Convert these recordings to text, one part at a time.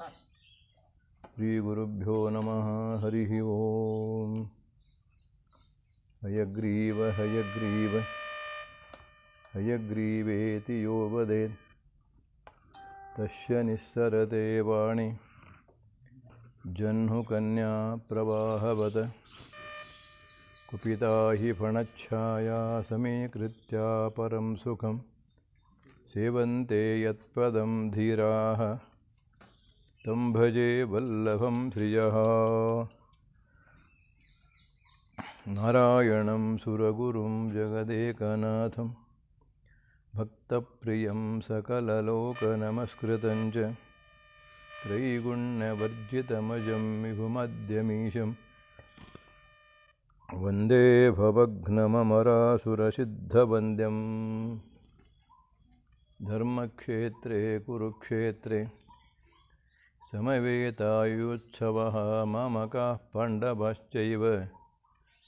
हाँ। श्रीगुरुभ्यो नमः हरिः ॐ हयग्रीव हयग्रीव हयग्रीवेति यो वदेत् तस्य निःसरते वाणि जह्नुकन्या प्रवाहवत् कुपिता हि फणच्छाया समीकृत्या परं सुखं सेवन्ते यत्पदं धीराः तं भजे वल्लभं श्रियः नारायणं सुरगुरुं जगदेकनाथं भक्तप्रियं सकललोकनमस्कृतं च त्रैगुण्यवर्जितमजं मिहुमद्यमीशं वन्दे भवघ्नममरासुरसिद्धवन्द्यं धर्मक्षेत्रे कुरुक्षेत्रे समवेतायुत्सवः मम काः पण्डवश्चैव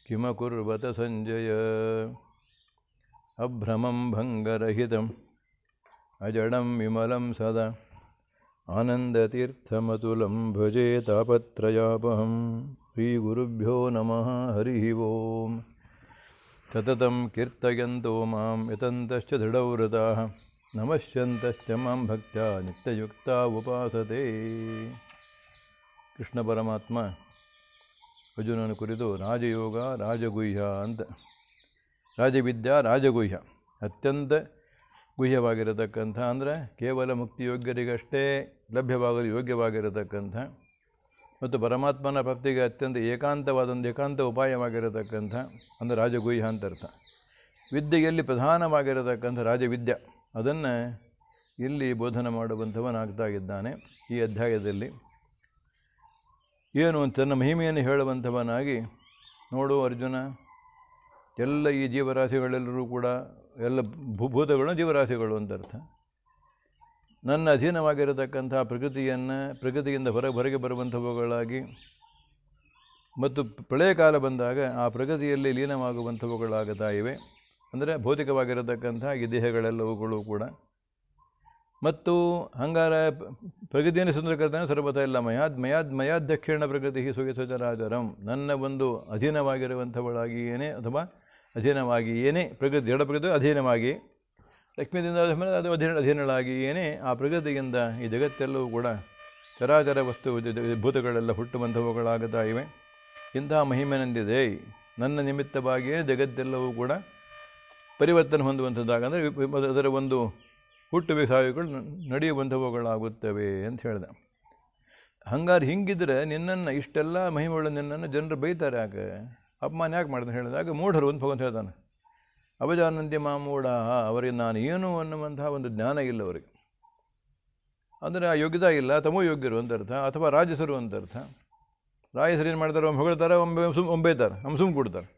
किमकुर्वत सञ्जय अभ्रमं भङ्गरहितम् अजडं विमलं सदा आनन्दतीर्थमतुलं भजेतापत्रयापहं तापत्रयापहं श्रीगुरुभ्यो नमः हरिः ॐ सततं कीर्तयन्तो मां यतन्तश्च दृढव्रताः ನಮಶ್ಯಂತಶ್ಚ ಮಾಂ ಭಕ್ತ ನಿತ್ಯಯುಕ್ತ ಉಪಾಸತೆ ಕೃಷ್ಣ ಪರಮಾತ್ಮ ಅರ್ಜುನನ ಕುರಿತು ರಾಜಯೋಗ ರಾಜಗುಹ್ಯ ಅಂತ ರಾಜವಿದ್ಯಾ ರಾಜಗುಹ್ಯ ಅತ್ಯಂತ ಗುಹ್ಯವಾಗಿರತಕ್ಕಂಥ ಅಂದರೆ ಕೇವಲ ಮುಕ್ತಿಯೋಗ್ಯರಿಗಷ್ಟೇ ಲಭ್ಯವಾಗಲು ಯೋಗ್ಯವಾಗಿರತಕ್ಕಂಥ ಮತ್ತು ಪರಮಾತ್ಮನ ಭಕ್ತಿಗೆ ಅತ್ಯಂತ ಒಂದು ಏಕಾಂತ ಉಪಾಯವಾಗಿರತಕ್ಕಂಥ ಅಂದರೆ ರಾಜಗುಹ್ಯ ಅಂತ ಅರ್ಥ ವಿದ್ಯೆಯಲ್ಲಿ ಪ್ರಧಾನವಾಗಿರತಕ್ಕಂಥ ರಾಜವಿದ್ಯಾ ಅದನ್ನು ಇಲ್ಲಿ ಬೋಧನೆ ಮಾಡುವಂಥವನಾಗ್ತಾ ಇದ್ದಾನೆ ಈ ಅಧ್ಯಾಯದಲ್ಲಿ ಏನು ಅಂತ ತನ್ನ ಮಹಿಮೆಯನ್ನು ಹೇಳುವಂಥವನಾಗಿ ನೋಡು ಅರ್ಜುನ ಎಲ್ಲ ಈ ಜೀವರಾಶಿಗಳೆಲ್ಲರೂ ಕೂಡ ಎಲ್ಲ ಭೂಭೂತಗಳು ಜೀವರಾಶಿಗಳು ಅಂತ ಅರ್ಥ ನನ್ನ ಅಧೀನವಾಗಿರತಕ್ಕಂಥ ಪ್ರಕೃತಿಯನ್ನು ಪ್ರಕೃತಿಯಿಂದ ಹೊರ ಹೊರಗೆ ಬರುವಂಥವುಗಳಾಗಿ ಮತ್ತು ಪ್ರಳಯ ಕಾಲ ಬಂದಾಗ ಆ ಪ್ರಗತಿಯಲ್ಲಿ ಲೀನವಾಗುವಂಥವುಗಳಾಗುತ್ತಾ ಇವೆ ಅಂದರೆ ಭೌತಿಕವಾಗಿರತಕ್ಕಂಥ ಈ ದೇಹಗಳೆಲ್ಲವುಗಳು ಕೂಡ ಮತ್ತು ಹಂಗಾರ ಪ್ರಗತಿಯನ್ನು ಸುಂದರಕರ್ತಾನೆ ಸರ್ವತ ಇಲ್ಲ ಮಯಾದ್ ಮಯಾದ್ ಮಯಾಧ್ಯಕ್ಷೇಣ ಪ್ರಗತಿ ಸುಗಿತರಾಜರಂ ನನ್ನ ಒಂದು ಅಧೀನವಾಗಿರುವಂಥವಳಾಗಿಯೇನೇ ಅಥವಾ ಏನೇ ಪ್ರಗತಿ ಎರಡು ಪ್ರಗತಿ ಅಧೀನವಾಗಿ ಲಕ್ಷ್ಮೀದಿಂದ ಅದು ಅಧೀನ ಅಧೀನಳಾಗಿಯೇನೇ ಆ ಪ್ರಗತಿಯಿಂದ ಈ ಜಗತ್ತೆಲ್ಲವೂ ಕೂಡ ಚರಾಚರ ವಸ್ತು ಭೂತಗಳೆಲ್ಲ ಹುಟ್ಟುವಂಥವುಗಳಾಗುತ್ತಾ ಇವೆ ಇಂತಹ ಮಹಿಮೆ ನಂದಿದೆ ನನ್ನ ನಿಮಿತ್ತವಾಗಿಯೇ ಜಗತ್ತೆಲ್ಲವೂ ಕೂಡ ಪರಿವರ್ತನೆ ಹೊಂದುವಂಥದ್ದಾಗಂದರೆ ಅದರ ಒಂದು ಹುಟ್ಟು ಸಾವಿಗಳು ನಡೆಯುವಂಥವುಗಳಾಗುತ್ತವೆ ಅಂತ ಹೇಳಿದೆ ಹಂಗಾರೆ ಹಿಂಗಿದ್ರೆ ನಿನ್ನನ್ನು ಇಷ್ಟೆಲ್ಲ ಮಹಿಮೆಗಳು ನಿನ್ನನ್ನು ಜನರು ಬೈತಾರೆ ಯಾಕೆ ಅಪಮಾನ ಯಾಕೆ ಮಾಡಿದ್ರೆ ಹೇಳಿದಾಗ ಮೂಢರು ಅಂತ ಭಗವಂತ ಹೇಳ್ತಾನೆ ಅಭಜಾನಂದಿ ಮಾಮೂಢ ಅವರಿಗೆ ನಾನು ಏನು ಅನ್ನುವಂತಹ ಒಂದು ಜ್ಞಾನ ಇಲ್ಲ ಅವರಿಗೆ ಅಂದರೆ ಆ ಯೋಗ್ಯದ ಇಲ್ಲ ತಮೋ ಯೋಗ್ಯರು ಅಂತ ಅರ್ಥ ಅಥವಾ ರಾಜಸರು ಅಂತ ಅರ್ಥ ರಾಯಸರು ಏನು ಮಾಡ್ತಾರೆ ಒಮ್ಮೆ ಹೊಗಳ್ತಾರೆ ಒಮ್ಮೆ ಸುಮ್ ಒಂಬೈತಾರೆ ಸುಮ್ ಕೊಡ್ತಾರೆ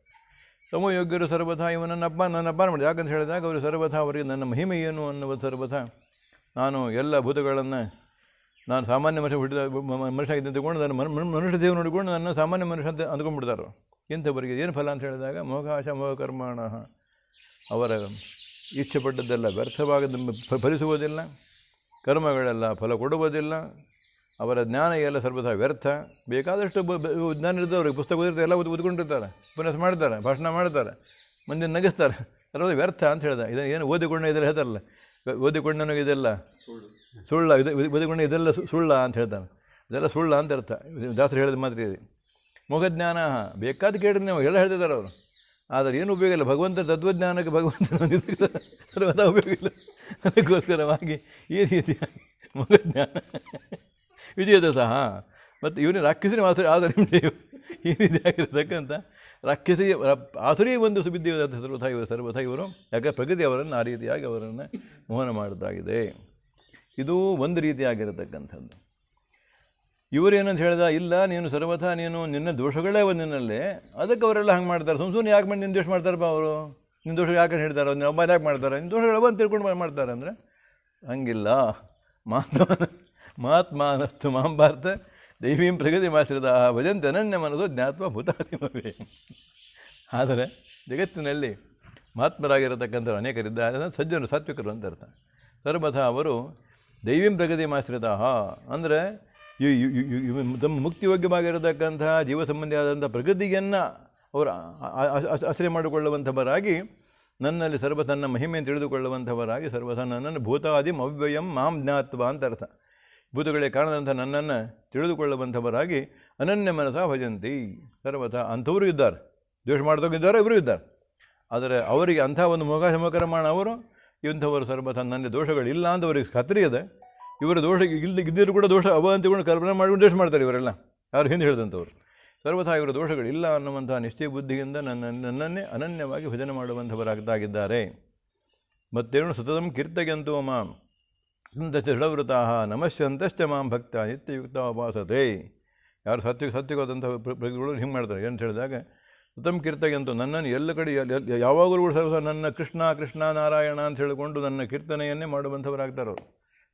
ತಮೋಯೋಗ್ಯರು ಸರ್ವಥ ನನ್ನ ನನ್ನಪ್ಪ ಮಾಡಿ ಯಾಕಂತ ಹೇಳಿದಾಗ ಅವರು ಸರ್ವಥ ಅವರಿಗೆ ನನ್ನ ಮಹಿಮೆ ಏನು ಅನ್ನುವ ಸರ್ವಥ ನಾನು ಎಲ್ಲ ಭೂತಗಳನ್ನು ನಾನು ಸಾಮಾನ್ಯ ಮನುಷ್ಯ ಹುಟ್ಟಿದ ಮನುಷ್ಯ ಆಗಿದ್ದಂತ ನನ್ನ ನನ್ನ ಮನುಷ್ಯ ದೇವರು ನೋಡಿಕೊಂಡು ನನ್ನ ಸಾಮಾನ್ಯ ಮನುಷ್ಯ ಅಂತ ಅಂದ್ಕೊಂಡ್ಬಿಡ್ತಾರೆ ಇಂಥವರಿಗೆ ಏನು ಫಲ ಅಂತ ಹೇಳಿದಾಗ ಮೋಹಾಶ ಮೋಹಕರ್ಮಾಣ ಅವರ ಇಚ್ಛೆ ವ್ಯರ್ಥವಾಗದ ಫಲಿಸುವುದಿಲ್ಲ ಕರ್ಮಗಳೆಲ್ಲ ಫಲ ಕೊಡುವುದಿಲ್ಲ ಅವರ ಜ್ಞಾನ ಎಲ್ಲ ಸರ್ವದಾ ವ್ಯರ್ಥ ಬೇಕಾದಷ್ಟು ಜ್ಞಾನ ಇರ್ದವ್ರಿಗೆ ಪುಸ್ತಕ ಓದಿರ್ತಾರೆ ಎಲ್ಲ ಓದಿ ಓದ್ಕೊಂಡಿರ್ತಾರೆ ಉಪನ್ಯಾಸ ಮಾಡ್ತಾರೆ ಭಾಷಣ ಮಾಡ್ತಾರೆ ಮಂದಿ ನಗಿಸ್ತಾರೆ ಸರ್ವದ ವ್ಯರ್ಥ ಅಂತ ಹೇಳ್ದೆ ಇದನ್ನು ಏನು ಓದಿಕೊಂಡ ಇದ್ರೆ ಹೇಳ್ತಾರಲ್ಲ ಓದಿಕೊಂಡನಿಗೆ ಇದೆಲ್ಲ ಸುಳ್ಳು ಸುಳ್ಳ ಇದು ಓದಿಕೊಂಡ ಇದೆಲ್ಲ ಸುಳ್ಳ ಅಂತ ಹೇಳ್ತಾನೆ ಇದೆಲ್ಲ ಸುಳ್ಳ ಅಂತ ಅರ್ಥ ದಾಸರು ಹೇಳಿದ ಮಾತ್ರ ಇದೆ ಮುಖಜ್ಞಾನ ಬೇಕಾದ ಕೇಳಿದ್ರೆ ನೀವು ಎಲ್ಲ ಹೇಳ್ತಿದ್ದಾರೆ ಅವರು ಆದರೆ ಏನು ಉಪಯೋಗ ಇಲ್ಲ ಭಗವಂತ ತತ್ವಜ್ಞಾನಕ್ಕೆ ಭಗವಂತ ಸರ್ವದಾ ಉಪಯೋಗ ಇಲ್ಲ ಅದಕ್ಕೋಸ್ಕರವಾಗಿ ಈ ರೀತಿಯಾಗಿ ಮುಖಜ್ಞಾನ ವಿಜಯದಸ ಹಾಂ ಮತ್ತು ಇವನೇ ರಾಕ್ಷಸನೇ ಮಾತ್ರ ಆದರೆ ದೇವ ಈ ರೀತಿಯಾಗಿರತಕ್ಕಂಥ ರಾಕ್ಷಸಿ ಆಸುರಿ ಒಂದು ಸುಬಿದ್ದೇವದ ಸರ್ವಥ ಇವರು ಸರ್ವಥ ಇವರು ಯಾಕೆ ಪ್ರಗತಿ ಅವರನ್ನು ಆ ರೀತಿಯಾಗಿ ಅವರನ್ನು ಮೋಹನ ಮಾಡೋದಾಗಿದೆ ಇದು ಒಂದು ರೀತಿಯಾಗಿರತಕ್ಕಂಥದ್ದು ಇವರೇನಂತ ಹೇಳಿದ ಇಲ್ಲ ನೀನು ಸರ್ವಥ ನೀನು ನಿನ್ನ ದೋಷಗಳೇ ಒಂದು ನಿನ್ನಲ್ಲಿ ಅದಕ್ಕೆ ಅವರೆಲ್ಲ ಹಂಗೆ ಮಾಡ್ತಾರೆ ಸುಮ್ ಸುಮ್ಮನೆ ಯಾಕೆ ಮಾಡಿ ನಿನ್ನ ದೋಷ ಮಾಡ್ತಾರಪ್ಪ ಅವರು ನಿನ್ನ ದೋಷ ಯಾಕೆ ಹೇಳ್ತಾರೆ ಅವ್ರು ಯಾಕೆ ಮಾಡ್ತಾರೆ ನಿನ್ನ ದೋಷಗಳು ಬಂದು ತಿಳ್ಕೊಂಡು ಮಾಡ್ತಾರೆ ಅಂದರೆ ಹಂಗಿಲ್ಲ ಮಾತು ಮಹಾತ್ಮಾನಸ್ತು ಮಾಂಬಾರ್ಥ ದೈವೀಂ ಪ್ರಗತಿ ಮಾಸಿರದ ಆ ಅನನ್ಯ ಮನಸ್ಸು ಜ್ಞಾತ್ವ ಭೂತಾತಿಮವೇ ಆದರೆ ಜಗತ್ತಿನಲ್ಲಿ ಮಹಾತ್ಮರಾಗಿರತಕ್ಕಂಥವ್ರು ಅನೇಕರಿದ್ದಾರೆ ಅದನ್ನು ಸಜ್ಜನರು ಸಾತ್ವಿಕರು ಅಂತ ಅರ್ಥ ಸರ್ವಥ ಅವರು ದೈವೀಂ ಪ್ರಗತಿ ಮಾಸಿರದ ಅಂದರೆ ತಮ್ಮ ಮುಕ್ತಿಯೋಗ್ಯವಾಗಿರತಕ್ಕಂಥ ಜೀವ ಸಂಬಂಧಿಯಾದಂಥ ಪ್ರಗತಿಯನ್ನು ಅವರು ಆಶ್ರಯ ಮಾಡಿಕೊಳ್ಳುವಂಥವರಾಗಿ ನನ್ನಲ್ಲಿ ಸರ್ವ ಮಹಿಮೆ ಮಹಿಮೆಯನ್ನು ತಿಳಿದುಕೊಳ್ಳುವಂಥವರಾಗಿ ಸರ್ವಥ ನನ್ನನ್ನು ಭೂತಾದಿ ಅವ್ಯಯಂ ಮಾಂ ಜ್ಞಾತ್ವ ಅಂತ ಅರ್ಥ ಭೂತಗಳೇ ಕಾರಣದಂಥ ನನ್ನನ್ನು ತಿಳಿದುಕೊಳ್ಳುವಂಥವರಾಗಿ ಅನನ್ಯ ಮನಸ ಭಜಂತಿ ಸರ್ವಥ ಅಂಥವರು ಇದ್ದಾರೆ ದ್ವೇಷ ಮಾಡ್ದೋಗಿದ್ದಾರೆ ಇವರು ಇದ್ದಾರೆ ಆದರೆ ಅವರಿಗೆ ಅಂಥ ಒಂದು ಮುಖ ಸಮಕರಮಾಣ ಅವರು ಇಂಥವರು ಸರ್ವಥ ನನ್ನ ದೋಷಗಳಿಲ್ಲ ಅಂತ ಅವರಿಗೆ ಖಾತ್ರಿ ಇವರ ದೋಷ ಇಲ್ಲಿ ಇದ್ದರೂ ಕೂಡ ದೋಷ ಅವ ಅಂತಕೊಂಡು ಕಲ್ಪನೆ ಮಾಡಿಕೊಂಡು ದೋಷ ಮಾಡ್ತಾರೆ ಇವರೆಲ್ಲ ಯಾರು ಹಿಂದೆ ಹೇಳಿದಂಥವ್ರು ಸರ್ವಥ ಇವರ ದೋಷಗಳಿಲ್ಲ ಅನ್ನುವಂಥ ನಿಶ್ಚಯ ಬುದ್ಧಿಯಿಂದ ನನ್ನ ನನ್ನನ್ನೇ ಅನನ್ಯವಾಗಿ ಭಜನೆ ಮಾಡುವಂಥವರಾಗ್ದಾಗಿದ್ದಾರೆ ಮತ್ತೇನು ಸತತಂ ಕೀರ್ತಗೆಂತೂ ಮಾಂ ಛಡವೃತ ನಮಸ್ಯಂತಶ್ಚ ಮಾಂ ಭಕ್ತ ನಿತ್ಯಯುಕ್ತ ಉಪಾಸತೆ ಯಾರು ಸತ್ಯ ಸತ್ಯಗೋದಂಥ ಪ್ರಗತಿಗಳು ಹಿಂಗೆ ಮಾಡ್ತಾರೆ ಏನು ಹೇಳಿದಾಗ ಸುತಂ ಅಂತೂ ನನ್ನನ್ನು ಎಲ್ಲ ಕಡೆ ಯಾವಾಗಲೂ ಕೂಡ ನನ್ನ ಕೃಷ್ಣ ಕೃಷ್ಣ ನಾರಾಯಣ ಅಂತ ಹೇಳಿಕೊಂಡು ನನ್ನ ಕೀರ್ತನೆಯನ್ನೇ ಮಾಡುವಂಥವರಾಗ್ತಾರೆ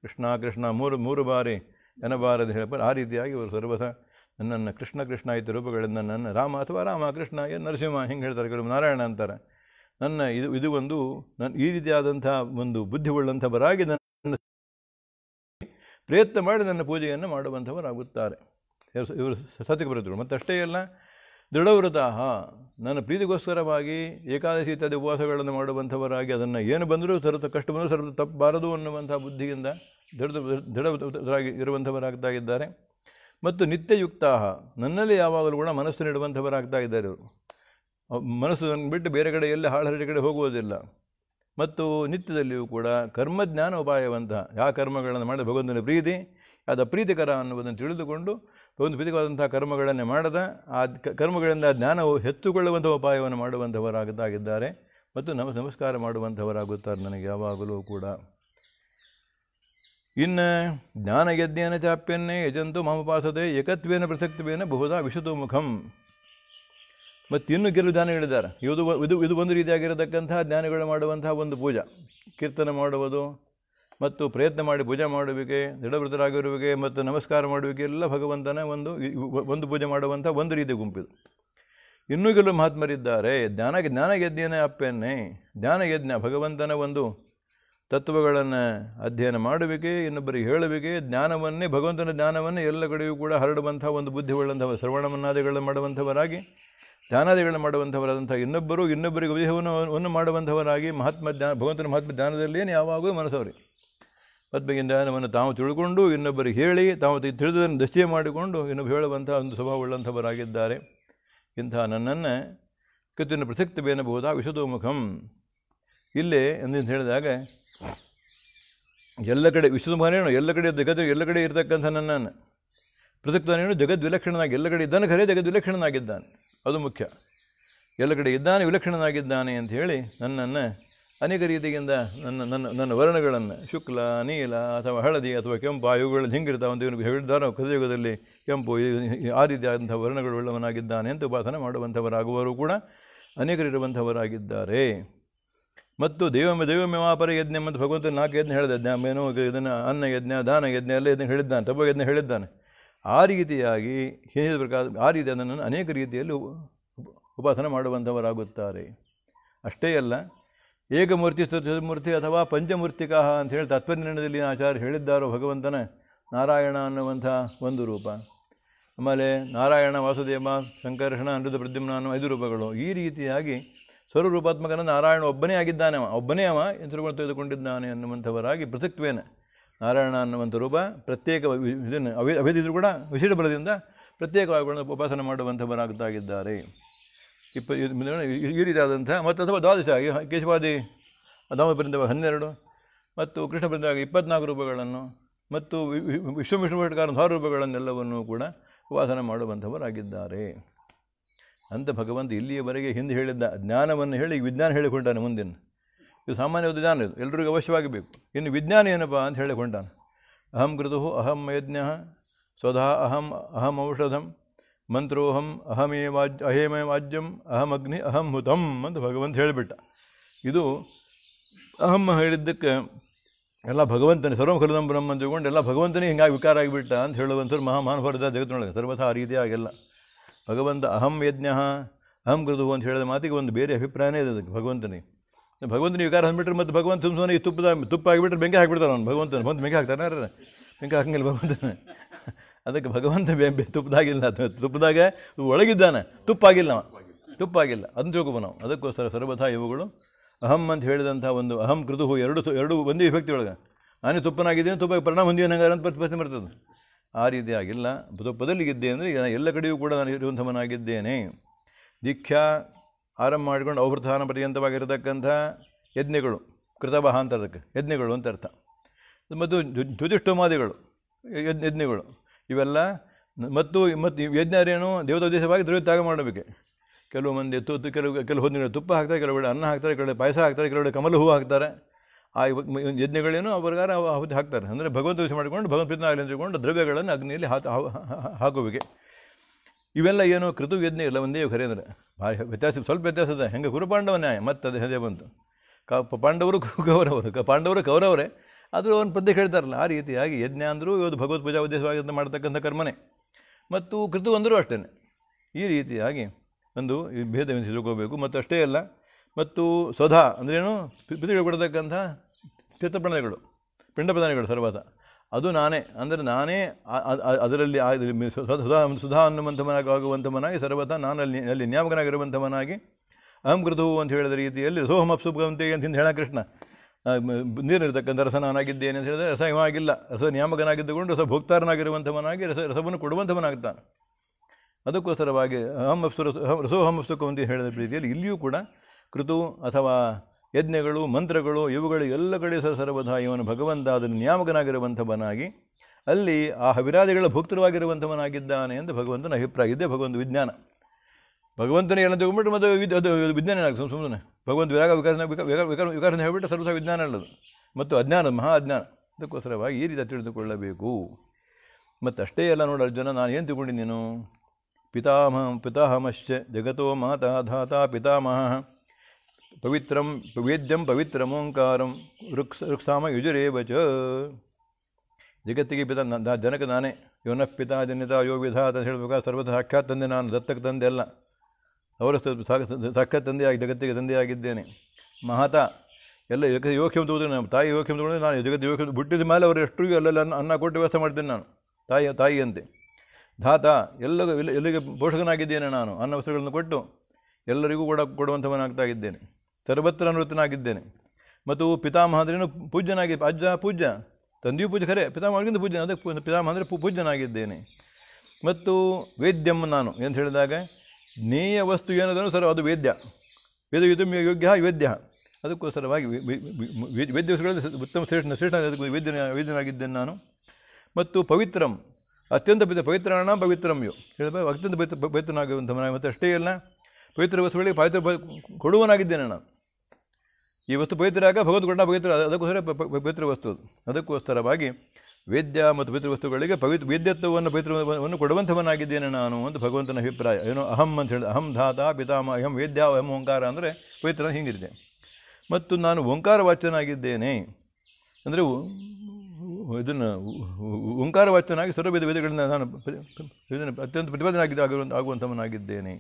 ಕೃಷ್ಣ ಕೃಷ್ಣ ಮೂರು ಮೂರು ಬಾರಿ ಎನಬಾರದು ಹೇಳಬಾರ ಆ ರೀತಿಯಾಗಿ ಇವರು ಸರ್ವಸ ನನ್ನನ್ನು ಕೃಷ್ಣ ಕೃಷ್ಣ ಇದ್ದ ರೂಪಗಳಿಂದ ನನ್ನ ರಾಮ ಅಥವಾ ರಾಮ ಕೃಷ್ಣ ಏನು ನರಸಿಂಹ ಹಿಂಗೆ ಹೇಳ್ತಾರೆ ಕೆಲವು ನಾರಾಯಣ ಅಂತಾರೆ ನನ್ನ ಇದು ಇದು ಒಂದು ನನ್ನ ಈ ರೀತಿಯಾದಂಥ ಒಂದು ಬುದ್ಧಿ ನನ್ನ ಪ್ರಯತ್ನ ಮಾಡಿ ನನ್ನ ಪೂಜೆಯನ್ನು ಮಾಡುವಂಥವರಾಗುತ್ತಾರೆ ಇವರು ಸತ್ಯಕ್ಕೆ ಮತ್ತು ಅಷ್ಟೇ ಅಲ್ಲ ದೃಢವ್ರತಾಹ ನನ್ನ ಪ್ರೀತಿಗೋಸ್ಕರವಾಗಿ ಏಕಾದಶಿ ಇತ್ಯಾದಿ ಉಪವಾಸಗಳನ್ನು ಮಾಡುವಂಥವರಾಗಿ ಅದನ್ನು ಏನು ಬಂದರೂ ಸರ್ವ ಕಷ್ಟ ಬಂದರೂ ತಪ್ಪಬಾರದು ಅನ್ನುವಂಥ ಬುದ್ಧಿಯಿಂದ ದೃಢ ದೃಢರಾಗಿ ಇರುವಂಥವರಾಗ್ತಾ ಇದ್ದಾರೆ ಮತ್ತು ನಿತ್ಯಯುಕ್ತ ನನ್ನಲ್ಲಿ ಯಾವಾಗಲೂ ಕೂಡ ಮನಸ್ಸು ನೀಡುವಂಥವರಾಗ್ತಾ ಇದ್ದಾರೆ ಇವರು ಮನಸ್ಸು ಬಿಟ್ಟು ಬೇರೆ ಕಡೆ ಎಲ್ಲಿ ಹಾಳು ಕಡೆ ಹೋಗುವುದಿಲ್ಲ ಮತ್ತು ನಿತ್ಯದಲ್ಲಿಯೂ ಕೂಡ ಕರ್ಮಜ್ಞಾನ ಉಪಾಯವಂತಹ ಯಾವ ಕರ್ಮಗಳನ್ನು ಮಾಡಿದ ಭಗವಂತನ ಪ್ರೀತಿ ಅದು ಪ್ರೀತಿಕರ ಅನ್ನುವುದನ್ನು ತಿಳಿದುಕೊಂಡು ಒಂದು ಪ್ರೀತಿಕವಾದಂಥ ಕರ್ಮಗಳನ್ನೇ ಮಾಡದ ಆ ಕರ್ಮಗಳಿಂದ ಜ್ಞಾನವು ಹೆಚ್ಚುಕೊಳ್ಳುವಂಥ ಉಪಾಯವನ್ನು ಮಾಡುವಂಥವರಾಗಿದ್ದಾಗಿದ್ದಾರೆ ಮತ್ತು ನಮ್ಮ ನಮಸ್ಕಾರ ಮಾಡುವಂಥವರಾಗುತ್ತಾರೆ ನನಗೆ ಯಾವಾಗಲೂ ಕೂಡ ಇನ್ನು ಜ್ಞಾನಯಜ್ಞೇನ ಚಾಪ್ಯನ್ನೇ ಯಜಂತು ಮಾಮಪಾಸದೆ ಏಕತ್ವೇನ ಪ್ರಸಕ್ತಿವೇನ ಬಹುಧಾ ಮುಖಂ ಮತ್ತು ಇನ್ನೂ ಕೆಲವು ಧ್ಯಾನಗಳಿದ್ದಾರೆ ಇದು ಇದು ಇದು ಒಂದು ರೀತಿಯಾಗಿರತಕ್ಕಂತಹ ಜ್ಞಾನಗಳು ಮಾಡುವಂತಹ ಒಂದು ಪೂಜಾ ಕೀರ್ತನೆ ಮಾಡುವುದು ಮತ್ತು ಪ್ರಯತ್ನ ಮಾಡಿ ಪೂಜೆ ಮಾಡುವಿಕೆ ದೃಢವೃತರಾಗಿರುವಿಕೆ ಮತ್ತು ನಮಸ್ಕಾರ ಮಾಡುವಿಕೆ ಎಲ್ಲ ಭಗವಂತನ ಒಂದು ಒಂದು ಪೂಜೆ ಮಾಡುವಂಥ ಒಂದು ರೀತಿ ಗುಂಪಿದು ಇನ್ನೂ ಕೆಲವು ಮಹಾತ್ಮರಿದ್ದಾರೆ ಜ್ಞಾನ ಜ್ಞಾನಯಜ್ಞನೇ ಜ್ಞಾನ ಯಜ್ಞ ಭಗವಂತನ ಒಂದು ತತ್ವಗಳನ್ನು ಅಧ್ಯಯನ ಮಾಡುವಿಕೆ ಇನ್ನೊಬ್ಬರಿಗೆ ಹೇಳುವಿಕೆ ಜ್ಞಾನವನ್ನೇ ಭಗವಂತನ ಜ್ಞಾನವನ್ನೇ ಎಲ್ಲ ಕಡೆಯೂ ಕೂಡ ಹರಡುವಂಥ ಒಂದು ಬುದ್ಧಿ ಉಳ್ಳಂಥವ ಶ್ರವಣವನ್ನಾದಿಗಳನ್ನು ಮಾಡುವಂಥವರಾಗಿ ಧ್ಯಾನಾದಿಗಳನ್ನು ಮಾಡುವಂಥವರಾದಂಥ ಇನ್ನೊಬ್ಬರು ಇನ್ನೊಬ್ಬರಿಗೆ ಉದಯವನ್ನು ಮಾಡುವಂಥವರಾಗಿ ಮಹಾತ್ಮ ಜ್ಞಾನ ಭಗವಂತನ ಮಹಾತ್ಮ ಧ್ಯಾನದಲ್ಲೇನು ಯಾವಾಗಲೂ ಮನಸ್ಸವ್ರಿ ಪದ್ಮಗಿನ ಧ್ಯಾನವನ್ನು ತಾವು ತಿಳ್ಕೊಂಡು ಇನ್ನೊಬ್ಬರಿಗೆ ಹೇಳಿ ತಾವು ತಿಳಿದುದನ್ನು ದೃಷ್ಟಿಯ ಮಾಡಿಕೊಂಡು ಇನ್ನೊಬ್ಬರು ಹೇಳುವಂಥ ಒಂದು ಸ್ವಭಾವ ಉಳ್ಳಂಥವರಾಗಿದ್ದಾರೆ ಇಂಥ ನನ್ನನ್ನು ಕೃತಿಯನ್ನು ಪ್ರಸಕ್ತಿ ಬೇನಬಹುದಾ ವಿಶ್ವತೋಮುಖಂ ಇಲ್ಲಿ ಎಂದು ಹೇಳಿದಾಗ ಎಲ್ಲ ಕಡೆ ವಿಶ್ವತೋಮುಖನೇನು ಎಲ್ಲ ಕಡೆ ಕತೆ ಎಲ್ಲ ಕಡೆ ಇರತಕ್ಕಂಥ ನನ್ನನ್ನು ಪ್ರಸಕ್ತನೇನು ಜಗದ್ವಿಲಕ್ಷಣನಾಗಿ ಎಲ್ಲ ಕಡೆ ಇದ್ದಾನೆ ಖರೆ ಜಗದ್ವಿಲಕ್ಷಣನಾಗಿದ್ದಾನೆ ಅದು ಮುಖ್ಯ ಎಲ್ಲ ಕಡೆ ಇದ್ದಾನೆ ವಿಲಕ್ಷಣನಾಗಿದ್ದಾನೆ ಅಂತ ಹೇಳಿ ನನ್ನನ್ನು ಅನೇಕ ರೀತಿಯಿಂದ ನನ್ನ ನನ್ನ ನನ್ನ ವರ್ಣಗಳನ್ನು ಶುಕ್ಲ ನೀಲ ಅಥವಾ ಹಳದಿ ಅಥವಾ ಕೆಂಪು ಆ ಇವುಗಳಲ್ಲಿ ಹಿಂಗಿರ್ತಾವೆ ಅಂತ ಇವನಿಗೆ ಹೇಳಿದ್ದಾರೋ ಕೃತಯುಗದಲ್ಲಿ ಕೆಂಪು ಆ ರೀತಿಯಾದಂಥ ಉಳ್ಳವನಾಗಿದ್ದಾನೆ ಅಂತ ಉಪಾಸನೆ ಮಾಡುವಂಥವರಾಗುವವರು ಕೂಡ ಅನೇಕರಿರುವಂಥವರಾಗಿದ್ದಾರೆ ಮತ್ತು ದೇವಮ ದೇವಮೇವಾಪರ ಯಜ್ಞ ಮತ್ತು ಭಗವಂತ ನಾಲ್ಕು ಯಜ್ಞ ಹೇಳಿದ ಜ್ಞಾನ ಇದನ್ನು ಅನ್ನ ಯಜ್ಞ ದಾನ ಯಜ್ಞ ಎಲ್ಲ ಇದನ್ನು ಹೇಳಿದ್ದಾನೆ ತಪೋ ಯಜ್ಞ ಹೇಳಿದ್ದಾನೆ ಆ ರೀತಿಯಾಗಿ ಹೇಳಿದ ಪ್ರಕಾರ ಆ ರೀತಿ ಅದನ್ನು ಅನೇಕ ರೀತಿಯಲ್ಲಿ ಉಪಾಸನೆ ಮಾಡುವಂಥವರಾಗುತ್ತಾರೆ ಅಷ್ಟೇ ಅಲ್ಲ ಏಕಮೂರ್ತಿ ಚತುರ್ಮೂರ್ತಿ ಅಥವಾ ಪಂಚಮೂರ್ತಿಕ ಅಂತ ಹೇಳಿ ತತ್ವನಿರ್ಣಯದಲ್ಲಿ ಆಚಾರ್ಯ ಹೇಳಿದ್ದಾರೋ ಭಗವಂತನ ನಾರಾಯಣ ಅನ್ನುವಂಥ ಒಂದು ರೂಪ ಆಮೇಲೆ ನಾರಾಯಣ ವಾಸುದೇವ ಸಂಕರ್ಷಣ ಅನುದ ಪ್ರದ್ಯುಮ್ನ ಅನ್ನೋ ಐದು ರೂಪಗಳು ಈ ರೀತಿಯಾಗಿ ಸ್ವರೂಪಾತ್ಮಕನ ನಾರಾಯಣ ಒಬ್ಬನೇ ಆಗಿದ್ದಾನೆ ಅವ ಒಬ್ಬನೇ ಅವ ಹೆಸರುಗಳು ತೆಗೆದುಕೊಂಡಿದ್ದಾನೆ ಅನ್ನುವಂಥವರಾಗಿ ಪೃಥಕ್ವೇನೆ ನಾರಾಯಣ ಅನ್ನುವಂಥ ರೂಪ ಪ್ರತ್ಯೇಕ ಇದನ್ನು ಅವೇ ಅವೇದಿದ್ರು ಕೂಡ ವಿಶೇಷ ಬಲದಿಂದ ಪ್ರತ್ಯೇಕವಾಗಿ ಉಪಾಸನೆ ಮಾಡುವಂಥವರಾಗುತ್ತಾಗಿದ್ದಾರೆ ಇಪ್ಪ ಈ ರೀತಿಯಾದಂಥ ಮತ್ತು ಅಥವಾ ದ್ವಾದಶ ಕೇಶವಾದಿ ಅದಾಮಪರ್ಯಂತ ಹನ್ನೆರಡು ಮತ್ತು ಕೃಷ್ಣ ಇಪ್ಪತ್ನಾಲ್ಕು ರೂಪಗಳನ್ನು ಮತ್ತು ವಿಶ್ವ ವಿಷ್ಣುಭಟ್ಕಾರ ಆರು ರೂಪಗಳನ್ನೆಲ್ಲವನ್ನೂ ಕೂಡ ಉಪಾಸನೆ ಮಾಡುವಂಥವರಾಗಿದ್ದಾರೆ ಅಂತ ಭಗವಂತ ಇಲ್ಲಿಯವರೆಗೆ ಹಿಂದೆ ಹೇಳಿದ್ದ ಜ್ಞಾನವನ್ನು ಹೇಳಿ ವಿಜ್ಞಾನ ಹೇಳಿಕೊಂಡಾನೆ ಮುಂದಿನ ಇದು ಸಾಮಾನ್ಯ ಜ್ಞಾನ ಇದು ಎಲ್ರಿಗೂ ಅವಶ್ಯವಾಗಿ ಬೇಕು ಇನ್ನು ವಿಜ್ಞಾನ ಏನಪ್ಪ ಅಂತ ಹೇಳಿಕೊಂಡಾನೆ ಅಹಂ ಕೃತು ಅಹಂ ಯಜ್ಞ ಸ್ವಧಾ ಅಹಂ ಅಹಂ ಔಷಧಂ ಮಂತ್ರೋಹಂ ಅಹಮೇವಾಜ್ ವಾಜ್ಯಂ ಅಹಂ ಅಗ್ನಿ ಅಹಂ ಹುತಂ ಅಂತ ಭಗವಂತ ಹೇಳಿಬಿಟ್ಟ ಇದು ಅಹಂ ಹೇಳಿದ್ದಕ್ಕೆ ಎಲ್ಲ ಭಗವಂತನೇ ಸರ್ವ ಹೃದಂ ಬ್ರಹ್ಮ ಅಂತ ತಿಳ್ಕೊಂಡು ಎಲ್ಲ ಭಗವಂತನೇ ಹಿಂಗಾಗಿ ವಿಕಾರ ಆಗಿಬಿಟ್ಟ ಅಂತ ಹೇಳುವಂಥವ್ರು ಮಹಾಮಾನುಭಾರತ ಜಗತ್ತಿನೊಳಗೆ ಸರ್ವಥ ಆ ರೀತಿಯಾಗೆಲ್ಲ ಭಗವಂತ ಅಹಂ ಯಜ್ಞ ಅಹಂ ಕೃತು ಅಂತ ಹೇಳಿದ ಮಾತಿಗೆ ಒಂದು ಬೇರೆ ಅಭಿಪ್ರಾಯನೇ ಇದೆ ಅದಕ್ಕೆ ಭಗವಂತನಿಗೆ ಭಗವಂತನ ವಿಕಾರ ಅಂದ್ಬಿಟ್ರೆ ಮತ್ತು ಭಗವಂತ ಸುಮ್ಮನೆ ಈ ತುಪ್ಪದ ತುಪ್ಪ ಆಗಿಬಿಟ್ರೆ ಬೆಂಕಿ ಹಾಕ್ಬಿಡ್ತಾರೆ ಅವ್ನು ಭಗವಂತನ ಬಂದು ಬೆಂಕಿ ಹಾಕ್ತಾನೆ ಬೆಂಕಿ ಹಾಕಂಗಿಲ್ಲ ಭಗವಂತನ ಅದಕ್ಕೆ ಭಗವಂತ ಬೆ ತುಪ್ಪದಾಗಿಲ್ಲ ತುಪ್ಪದಾಗ ಒಳಗಿದ್ದಾನೆ ತುಪ್ಪಾಗಿಲ್ಲ ಅವ ತುಪ್ಪಾಗಿಲ್ಲ ಅದನ್ನು ತಿಳ್ಕೊಬೋ ನಾವು ಅದಕ್ಕೋಸ್ಕರ ಸರ್ವಥಾ ಇವುಗಳು ಅಹಂ ಅಂತ ಹೇಳಿದಂಥ ಒಂದು ಅಹಂ ಕೃತುಹು ಎರಡು ಎರಡು ಒಂದೇ ವಿಭಕ್ತಿ ಒಳಗೆ ನಾನೇ ತುಪ್ಪನಾಗಿದ್ದೇನೆ ತುಪ್ಪ ಪರಿಣಾಮ ಹೊಂದಿದ್ದೇನೆ ಹಂಗಾರೆ ಅಂತ ಆ ರೀತಿ ಆ ಆಗಿಲ್ಲ ತುಪ್ಪದಲ್ಲಿ ಗೆದ್ದೆ ಅಂದರೆ ಎಲ್ಲ ಕಡೆಯೂ ಕೂಡ ನಾನು ಇರುವಂಥವನಾಗಿದ್ದೇನೆ ದೀಕ್ಷಾ ಆರಂಭ ಮಾಡಿಕೊಂಡು ಔಹೃಧಾನ ಪರ್ಯಂತವಾಗಿರತಕ್ಕಂಥ ಯಜ್ಞಗಳು ಕೃತವಹ ಅಂತ ಅದಕ್ಕೆ ಯಜ್ಞಗಳು ಅಂತ ಅರ್ಥ ಮತ್ತು ಜ್ಯೋತಿಷ್ಠೋಮಾದಿಗಳು ಯಜ್ಞ ಯಜ್ಞಗಳು ಇವೆಲ್ಲ ಮತ್ತು ಮತ್ತು ಯಜ್ಞರೇನು ದೇವತೋದ್ದೇಶವಾಗಿ ತ್ಯಾಗ ಮಾಡಬೇಕು ಕೆಲವು ಮಂದಿ ತು ಕೆಲವು ಕೆಲವು ಹೊತ್ತಿನ ತುಪ್ಪ ಹಾಕ್ತಾರೆ ಕೆಲವು ಅನ್ನ ಹಾಕ್ತಾರೆ ಕೆಲವು ಪಾಯಸ ಹಾಕ್ತಾರೆ ಕೆಲವು ಕಮಲ ಹೂವು ಹಾಕ್ತಾರೆ ಆ ಯಜ್ಞಗಳೇನು ಆ ಪ್ರಕಾರ ಹಾಕ್ತಾರೆ ಅಂದರೆ ಭಗವಂತ ಮಾಡಿಕೊಂಡು ಭಗವಂತ ಆಗಲಿ ಅಂತಕೊಂಡು ದ್ರವ್ಯಗಳನ್ನು ಅಗ್ನಿಯಲ್ಲಿ ಹಾಕೋಬೇಕು ಇವೆಲ್ಲ ಏನು ಕೃತು ಯಜ್ಞ ಇಲ್ಲ ಒಂದೇ ಖರೆ ಅಂದರೆ ಭಾಳ ವ್ಯತ್ಯಾಸ ಸ್ವಲ್ಪ ವ್ಯತ್ಯಾಸ ಇದೆ ಹೆಂಗೆ ಗುರು ನ್ಯಾಯ ಮತ್ತು ಅದು ಹೆದೆ ಬಂತು ಕ ಪಾಂಡವರು ಕೌರವರು ಕ ಪಾಂಡವರು ಕೌರವರೇ ಆದರೂ ಅವ್ನು ಪದ್ಯ ಹೇಳ್ತಾರಲ್ಲ ಆ ರೀತಿಯಾಗಿ ಯಜ್ಞ ಅಂದರೂ ಇವತ್ತು ಭಗವತ್ ಪೂಜಾ ಉದ್ದೇಶವಾಗಿ ಮಾಡ್ತಕ್ಕಂಥ ಕರ್ಮನೇ ಮತ್ತು ಕೃತು ಅಂದರೂ ಅಷ್ಟೇ ಈ ರೀತಿಯಾಗಿ ಒಂದು ಭೇದವನ್ನು ತಿಳ್ಕೋಬೇಕು ಮತ್ತು ಅಷ್ಟೇ ಅಲ್ಲ ಮತ್ತು ಸ್ವಧಾ ಅಂದ್ರೇನು ಪಿತೃಗಳು ಕೊಡ್ತಕ್ಕಂಥ ಚಿತ್ತಪ್ರಣಗಳು ಪಿಂಡ ಪ್ರಧಾನಿಗಳು ಸರ್ವಾತ ಅದು ನಾನೇ ಅಂದರೆ ನಾನೇ ಅದರಲ್ಲಿ ಸುಧಾ ಸುಧಾ ಮನಾಗಿ ಸರ್ವಥ ನಾನಲ್ಲಿ ಅಲ್ಲಿ ನ್ಯಾಮಕನಾಗಿರುವಂಥವನಾಗಿ ಅಹಂ ಕೃತವು ಅಂತ ಹೇಳಿದ ರೀತಿಯಲ್ಲಿ ಸೋಹಂ ಅಪ್ಸುಭಂತೆ ಅಂತ ಹೇಳ ಕೃಷ್ಣ ನೀರಿರ್ತಕ್ಕಂಥ ರಸ ನಾನಾಗಿದ್ದೇನೆ ಅಂತ ಹೇಳಿದ್ರೆ ರಸ ಇವಾಗಿಲ್ಲ ರಸ ನ್ಯಾಮಕನಾಗಿದ್ದುಕೊಂಡು ರಸ ಭೋಕ್ತಾರನಾಗಿರುವಂಥವನಾಗಿ ರಸ ರಸವನ್ನು ಕೊಡುವಂಥವನಾಗ್ತಾನೆ ಅದಕ್ಕೋಸ್ಕರವಾಗಿ ಅಹಂ ಅಪ್ಸು ರಸ ರಸೋಹಂ ಅಪ್ಸುಕು ಅಂತ ಹೇಳಿದ ರೀತಿಯಲ್ಲಿ ಇಲ್ಲಿಯೂ ಕೂಡ ಕೃತು ಅಥವಾ ಯಜ್ಞಗಳು ಮಂತ್ರಗಳು ಇವುಗಳು ಎಲ್ಲ ಕಡೆ ಸರ್ವಧ ಇವನು ಭಗವಂತ ಅದನ್ನು ಅಲ್ಲಿ ಆ ಹವಿರಾದಿಗಳ ಭುಕ್ತರವಾಗಿರುವಂಥವನಾಗಿದ್ದಾನೆ ಎಂದು ಭಗವಂತನ ಅಭಿಪ್ರಾಯ ಇದೆ ಭಗವಂತ ವಿಜ್ಞಾನ ಭಗವಂತನ ಏನಂತ ತಗೊಂಡ್ಬಿಟ್ಟು ಮತ್ತು ಅದು ವಿಜ್ಞಾನ ಏನಾಗ್ತದೆ ಸುಮ್ಮನೆ ಭಗವಂತ ವಿರಾಗ ವಿಕಾಸನ ವಿಕಾಸನ ಹೇಳ್ಬಿಟ್ಟು ಸರ್ವಥ ವಿಜ್ಞಾನ ಅಲ್ಲದು ಮತ್ತು ಅಜ್ಞಾನ ಮಹಾ ಅಜ್ಞಾನ ಅದಕ್ಕೋಸ್ಕರವಾಗಿ ಈ ರೀತಿ ತಿಳಿದುಕೊಳ್ಳಬೇಕು ಮತ್ತು ಅಷ್ಟೇ ಅಲ್ಲ ನೋಡಿ ಅರ್ಜುನ ನಾನು ಏನು ತಿಳ್ಕೊಂಡು ಪಿತಾಮಹ ಪಿತಾಹಮಶ್ಚ ಜಗತೋ ಮಾತಾ ಧಾತ ಪಿತಾಮಹ ಪವಿತ್ರಂ ವೇದ್ಯಂ ಪವಿತ್ರಂ ಓಂಕಾರಂ ಋಕ್ಸಾಮ ಯುಜುರೇವ ಚ ಜಗತ್ತಿಗೆ ಪಿತ ಜನಕ ನಾನೇ ಯೋನ ಪಿತಾ ಜನಿತ ಯೋ ವಿಧ ಅಂತ ಹೇಳಬೇಕು ಸರ್ವಥ ಸಾಕ್ಷಾತ್ ತಂದೆ ನಾನು ದತ್ತಕ್ಕೆ ತಂದೆ ಅಲ್ಲ ಅವರ ಸಾಕ್ಷಾತ್ ತಂದೆಯಾಗಿ ಜಗತ್ತಿಗೆ ತಂದೆಯಾಗಿದ್ದೇನೆ ಮಹಾತ ಎಲ್ಲ ಯೋಕ್ಯಂ ತಗೊಂಡು ನಮ್ಮ ತಾಯಿ ಯೋಕ್ಯಂ ತಗೊಂಡು ನಾನು ಜಗತ್ತು ಯೋಗ್ಯ ಬಿಟ್ಟಿದ ಮೇಲೆ ಅವರು ಎಷ್ಟು ಅಲ್ಲೆಲ್ಲ ಅನ್ನ ಕೊಟ್ಟು ವ್ಯವಸ್ಥೆ ಮಾಡ್ತೀನಿ ನಾನು ತಾಯಿ ತಾಯಿಯಂತೆ ಧಾತ ಎಲ್ಲ ಎಲ್ಲಿಗೆ ಪೋಷಕನಾಗಿದ್ದೇನೆ ನಾನು ಅನ್ನ ವಸ್ತುಗಳನ್ನು ಕೊಟ್ಟು ಎಲ್ಲರಿಗೂ ಕೂಡ ಕೊಡುವಂಥವನಾಗ್ತಾ ಇದ್ದೇನೆ ಸರ್ವತ್ರ ನೃತನಾಗಿದ್ದೇನೆ ಮತ್ತು ಪಿತಾಮಹ ಅಂದ್ರೇನು ಪೂಜ್ಯನಾಗಿ ಅಜ್ಜ ಪೂಜ್ಯ ತಂದೆಯೂ ಪೂಜೆ ಖರೆ ಪಿತಾಮಹಗಿಂತ ಪೂಜ್ಯ ಅದಕ್ಕೆ ಪಿತಾಮಹ ಅಂದರೆ ಪೂಜ್ಯನಾಗಿದ್ದೇನೆ ಮತ್ತು ವೇದ್ಯಂ ನಾನು ಏನು ಹೇಳಿದಾಗ ಜ್ಞೇಯ ವಸ್ತು ಏನದನ್ನು ಸರ್ ಅದು ವೇದ್ಯ ವೇದ ಯೋಗ್ಯ ವೇದ್ಯ ಅದಕ್ಕೋಸ್ಕರವಾಗಿ ವೇದ್ಯ ವಸ್ತುಗಳಲ್ಲಿ ಉತ್ತಮ ಶ್ರೇಷ್ಠ ಶ್ರೇಷ್ಠ ವೇದ್ಯ ವೇದ್ಯನಾಗಿದ್ದೇನೆ ನಾನು ಮತ್ತು ಪವಿತ್ರಂ ಅತ್ಯಂತ ಪಿತ ಪವಿತ್ರಣ ಪವಿತ್ರಮ್ಯು ಹೇಳಬೇಕು ಅತ್ಯಂತ ಪವಿತ್ರ ಪವಿತ್ರನಾಗಿರುವಂಥ ಮತ್ತು ಅಷ್ಟೇ ಅಲ್ಲ ಪವಿತ್ರ ವಸ್ತುಗಳಿಗೆ ಪವಿತ್ರ ಕೊಡುವನಾಗಿದ್ದೇನೆ ನಾನು ಈ ವಸ್ತು ಪವಿತ್ರರಾಗ ಭಗವದ್ಗುಣ ಪವಿತ್ರ ಅದಕ್ಕೋಸ್ಕರ ಪವಿತ್ರ ವಸ್ತು ಅದಕ್ಕೋಸ್ಕರವಾಗಿ ವೇದ್ಯ ಮತ್ತು ಪವಿತ್ರ ವಸ್ತುಗಳಿಗೆ ಪವಿತ್ರ ವೇದ್ಯತ್ವವನ್ನು ಪವಿತ್ರವನ್ನು ಕೊಡುವಂಥವನಾಗಿದ್ದೇನೆ ನಾನು ಅಂತ ಭಗವಂತನ ಅಭಿಪ್ರಾಯ ಏನೋ ಅಹಂ ಅಂತ ಹೇಳಿದ ಅಹಂ ಧಾತ ಪಿತಾಮ ಅಹಂ ವೇದ್ಯ ಅಹಂ ಓಂಕಾರ ಅಂದರೆ ಪವಿತ್ರ ಹಿಂಗಿದೆ ಮತ್ತು ನಾನು ಓಂಕಾರ ವಾಚ್ಯನಾಗಿದ್ದೇನೆ ಅಂದರೆ ಇದನ್ನು ಓಂಕಾರ ವಾಚ್ಯನಾಗಿ ಸರ್ವವಿಧ ವೇದಗಳಿಂದ ನಾನು ಇದನ್ನು ಅತ್ಯಂತ ಪ್ರತಿಪಾದನಾಗಿದ್ದ ಆಗುವಂಥ ಆಗುವಂಥವನಾಗಿದ್ದೇನೆ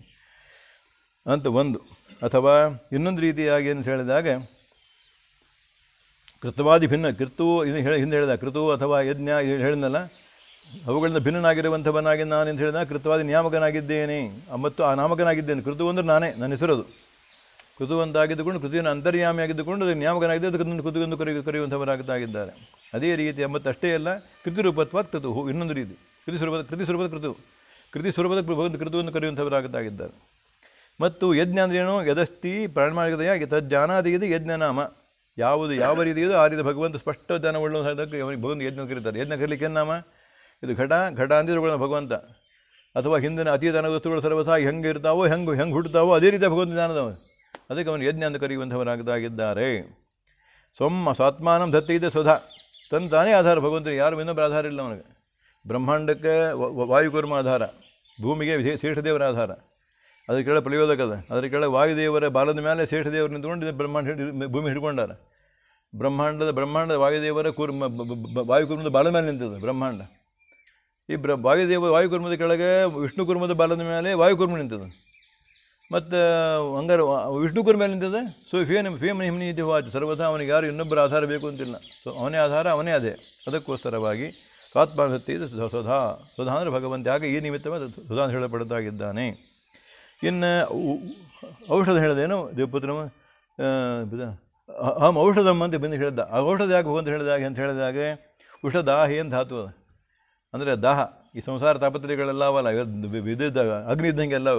ಅಂತ ಒಂದು ಅಥವಾ ಇನ್ನೊಂದು ರೀತಿಯಾಗಿ ಅಂತ ಹೇಳಿದಾಗ ಕೃತವಾದಿ ಭಿನ್ನ ಕೃತು ಇದು ಹೇಳಿ ಹಿಂದೆ ಹೇಳಿದ ಕೃತು ಅಥವಾ ಯಜ್ಞ ಹೇಳಿದ್ನಲ್ಲ ಅವುಗಳಿಂದ ಭಿನ್ನನಾಗಿರುವಂಥವನಾಗಿ ನಾನು ಅಂತ ಹೇಳಿದ ಕೃತವಾದಿ ನಿಯಾಮಕನಾಗಿದ್ದೇನೆ ಮತ್ತು ಆ ನಾಮಕನಾಗಿದ್ದೇನೆ ಕೃತು ಅಂದರೆ ನಾನೇ ನನ್ನ ಹೆಸರದು ಕೃತು ಅಂತಾಗಿದ್ದುಕೊಂಡು ಕೃತಿಯನ್ನು ಅಂತರ್ಯಾಮಿ ಆಗಿದ್ದುಕೊಂಡು ಅದಕ್ಕೆ ಅದು ಅದಕ್ಕೆ ನನ್ನ ಕೃತಿಗೆಂದು ಕರೆಯ ಕರೆಯುವಂಥವರಾಗಿದ್ದಾರೆ ಅದೇ ರೀತಿ ಎಂಬತ್ತಷ್ಟೇ ಅಷ್ಟೇ ಅಲ್ಲ ಕೃತಿ ರೂಪತ್ವ ಕೃತು ಇನ್ನೊಂದು ರೀತಿ ಕೃತಿ ಸ್ವರೂಪದ ಕೃತಿ ಸ್ವರೂಪದ ಕೃತು ಕೃತಿ ಸ್ವರೂಪದ ಭಗವಂತ ಕೃತುವನ್ನು ಕರೆಯುವಂಥವರಾಗುತ್ತಾಗಿದ್ದಾರೆ ಮತ್ತು ಯಜ್ಞ ಅಂದ್ರೇನು ಯದಸ್ತಿ ಪ್ರಾಣಮಾರ್ಗದಯ ತಜ್ಞಾನಾದಿಗಿದೆ ಯಜ್ಞನಾಮ ಯಾವುದು ಯಾವ ರೀತಿ ಇದು ಆ ರೀತಿ ಭಗವಂತ ಸ್ಪಷ್ಟ ಜ್ಞಾನವುಳ್ಳ ಹೇಳಿದಾಗ ಅವನಿಗೆ ಭಗವಂತ ಯಜ್ಞ ಕರೀತಾರೆ ಯಜ್ಞ ಕರೀಲಿಕ್ಕೆ ನಾಮ ಇದು ಘಟ ಘಟ ಅಂದಿದ್ರೆ ಭಗವಂತ ಅಥವಾ ಹಿಂದಿನ ದಾನ ವಸ್ತುಗಳು ಸರ್ವಥ ಹೆಂಗೆ ಇರ್ತಾವೋ ಹೆಂಗೆ ಹೆಂಗೆ ಹುಡ್ತಾವೋ ಅದೇ ರೀತಿ ಭಗವಂತ ಜ್ಞಾನದವ ಅದಕ್ಕೆ ಅವನು ಯಜ್ಞ ಅಂತ ಕರೆಯುವಂಥವರಾಗದಾಗಿದ್ದಾರೆ ಸೊಮ್ಮ ಸ್ವಾತ್ಮಾನಂ ದತ್ತಿ ಇದೆ ಸ್ವಧ ತನ್ನ ತಾನೇ ಆಧಾರ ಭಗವಂತ ಯಾರು ಇನ್ನೊಬ್ಬರ ಆಧಾರ ಇಲ್ಲ ಅವನಿಗೆ ಬ್ರಹ್ಮಾಂಡಕ್ಕೆ ವಾಯುಕರ್ಮ ಆಧಾರ ಭೂಮಿಗೆ ಶ್ರೇಷ್ಠ ದೇವರ ಆಧಾರ ಅದ್ರ ಕೆಳಗೆ ಪುಳಿಯೋದಕ್ಕದ ಅದ್ರ ಕೆಳಗೆ ವಾಯುದೇವರ ಬಾಲದ ಮೇಲೆ ದೇವರು ನಿಂತ್ಕೊಂಡು ಬ್ರಹ್ಮಾಂಡ ಭೂಮಿ ಹಿಡ್ಕೊಂಡಾರ ಬ್ರಹ್ಮಾಂಡದ ಬ್ರಹ್ಮಾಂಡ ವಾಯುದೇವರ ಕುರ್ಮ ವಾಯುಕುರ್ಮದ ಬಾಲದ ಮೇಲೆ ನಿಂತಿದೆ ಬ್ರಹ್ಮಾಂಡ ಈ ಬ್ರ ವಾಯುದೇವ ವಾಯುಕುರ್ಮದ ಕೆಳಗೆ ವಿಷ್ಣು ಕುರ್ಮದ ಬಾಲದ ಮೇಲೆ ವಾಯುಕುರ್ಮ ನಿಂತಿದೆ ಮತ್ತು ಹಂಗಾರ ವಿಷ್ಣು ಕುರ್ಮ ಮೇಲೆ ನಿಂತಿದೆ ಸೊ ಫೇಮ್ ಫೇಮ್ ಹಿಮ್ನಿ ಇದೆ ವಾಚ್ ಸರ್ವಥಾ ಅವನಿಗೆ ಯಾರು ಇನ್ನೊಬ್ಬರ ಆಧಾರ ಬೇಕು ಅಂತಿಲ್ಲ ಸೊ ಅವನೇ ಆಧಾರ ಅವನೇ ಅದೇ ಅದಕ್ಕೋಸ್ಕರವಾಗಿ ಸ್ವಾತ್ಮಾಸಕ್ತಿ ಇದು ಸುಧಾ ಸುಧಾ ಅಂದರೆ ಭಗವಂತ ಆಗ ಈ ನಿಮಿತ್ತವೇ ಸುಧಾ ಹೇಳಪಡುತ್ತಾಗಿದ್ದಾನೆ ಇನ್ನು ಔಷಧ ಹೇಳಿದೇನು ದೇವಪುತ್ರ ಅಹಂ ಔಷಧಮ್ಮ ಅಂತ ಬಂದು ಹೇಳಿದ್ದ ಆ ಔಷಧ ಯಾಕೆ ಹೋಗಂತ ಹೇಳಿದಾಗೆ ಅಂತ ಹೇಳಿದಾಗೆ ದಾಹ ಏನು ಧಾತು ಅದು ಅಂದರೆ ದಾಹ ಈ ಸಂಸಾರ ತಾಪತ್ರೆಗಳೆಲ್ಲ ಅವಲ್ಲ ಇದ್ದಾಗ ಅಗ್ನಿ ಇದ್ದಂಗೆ ಎಲ್ಲ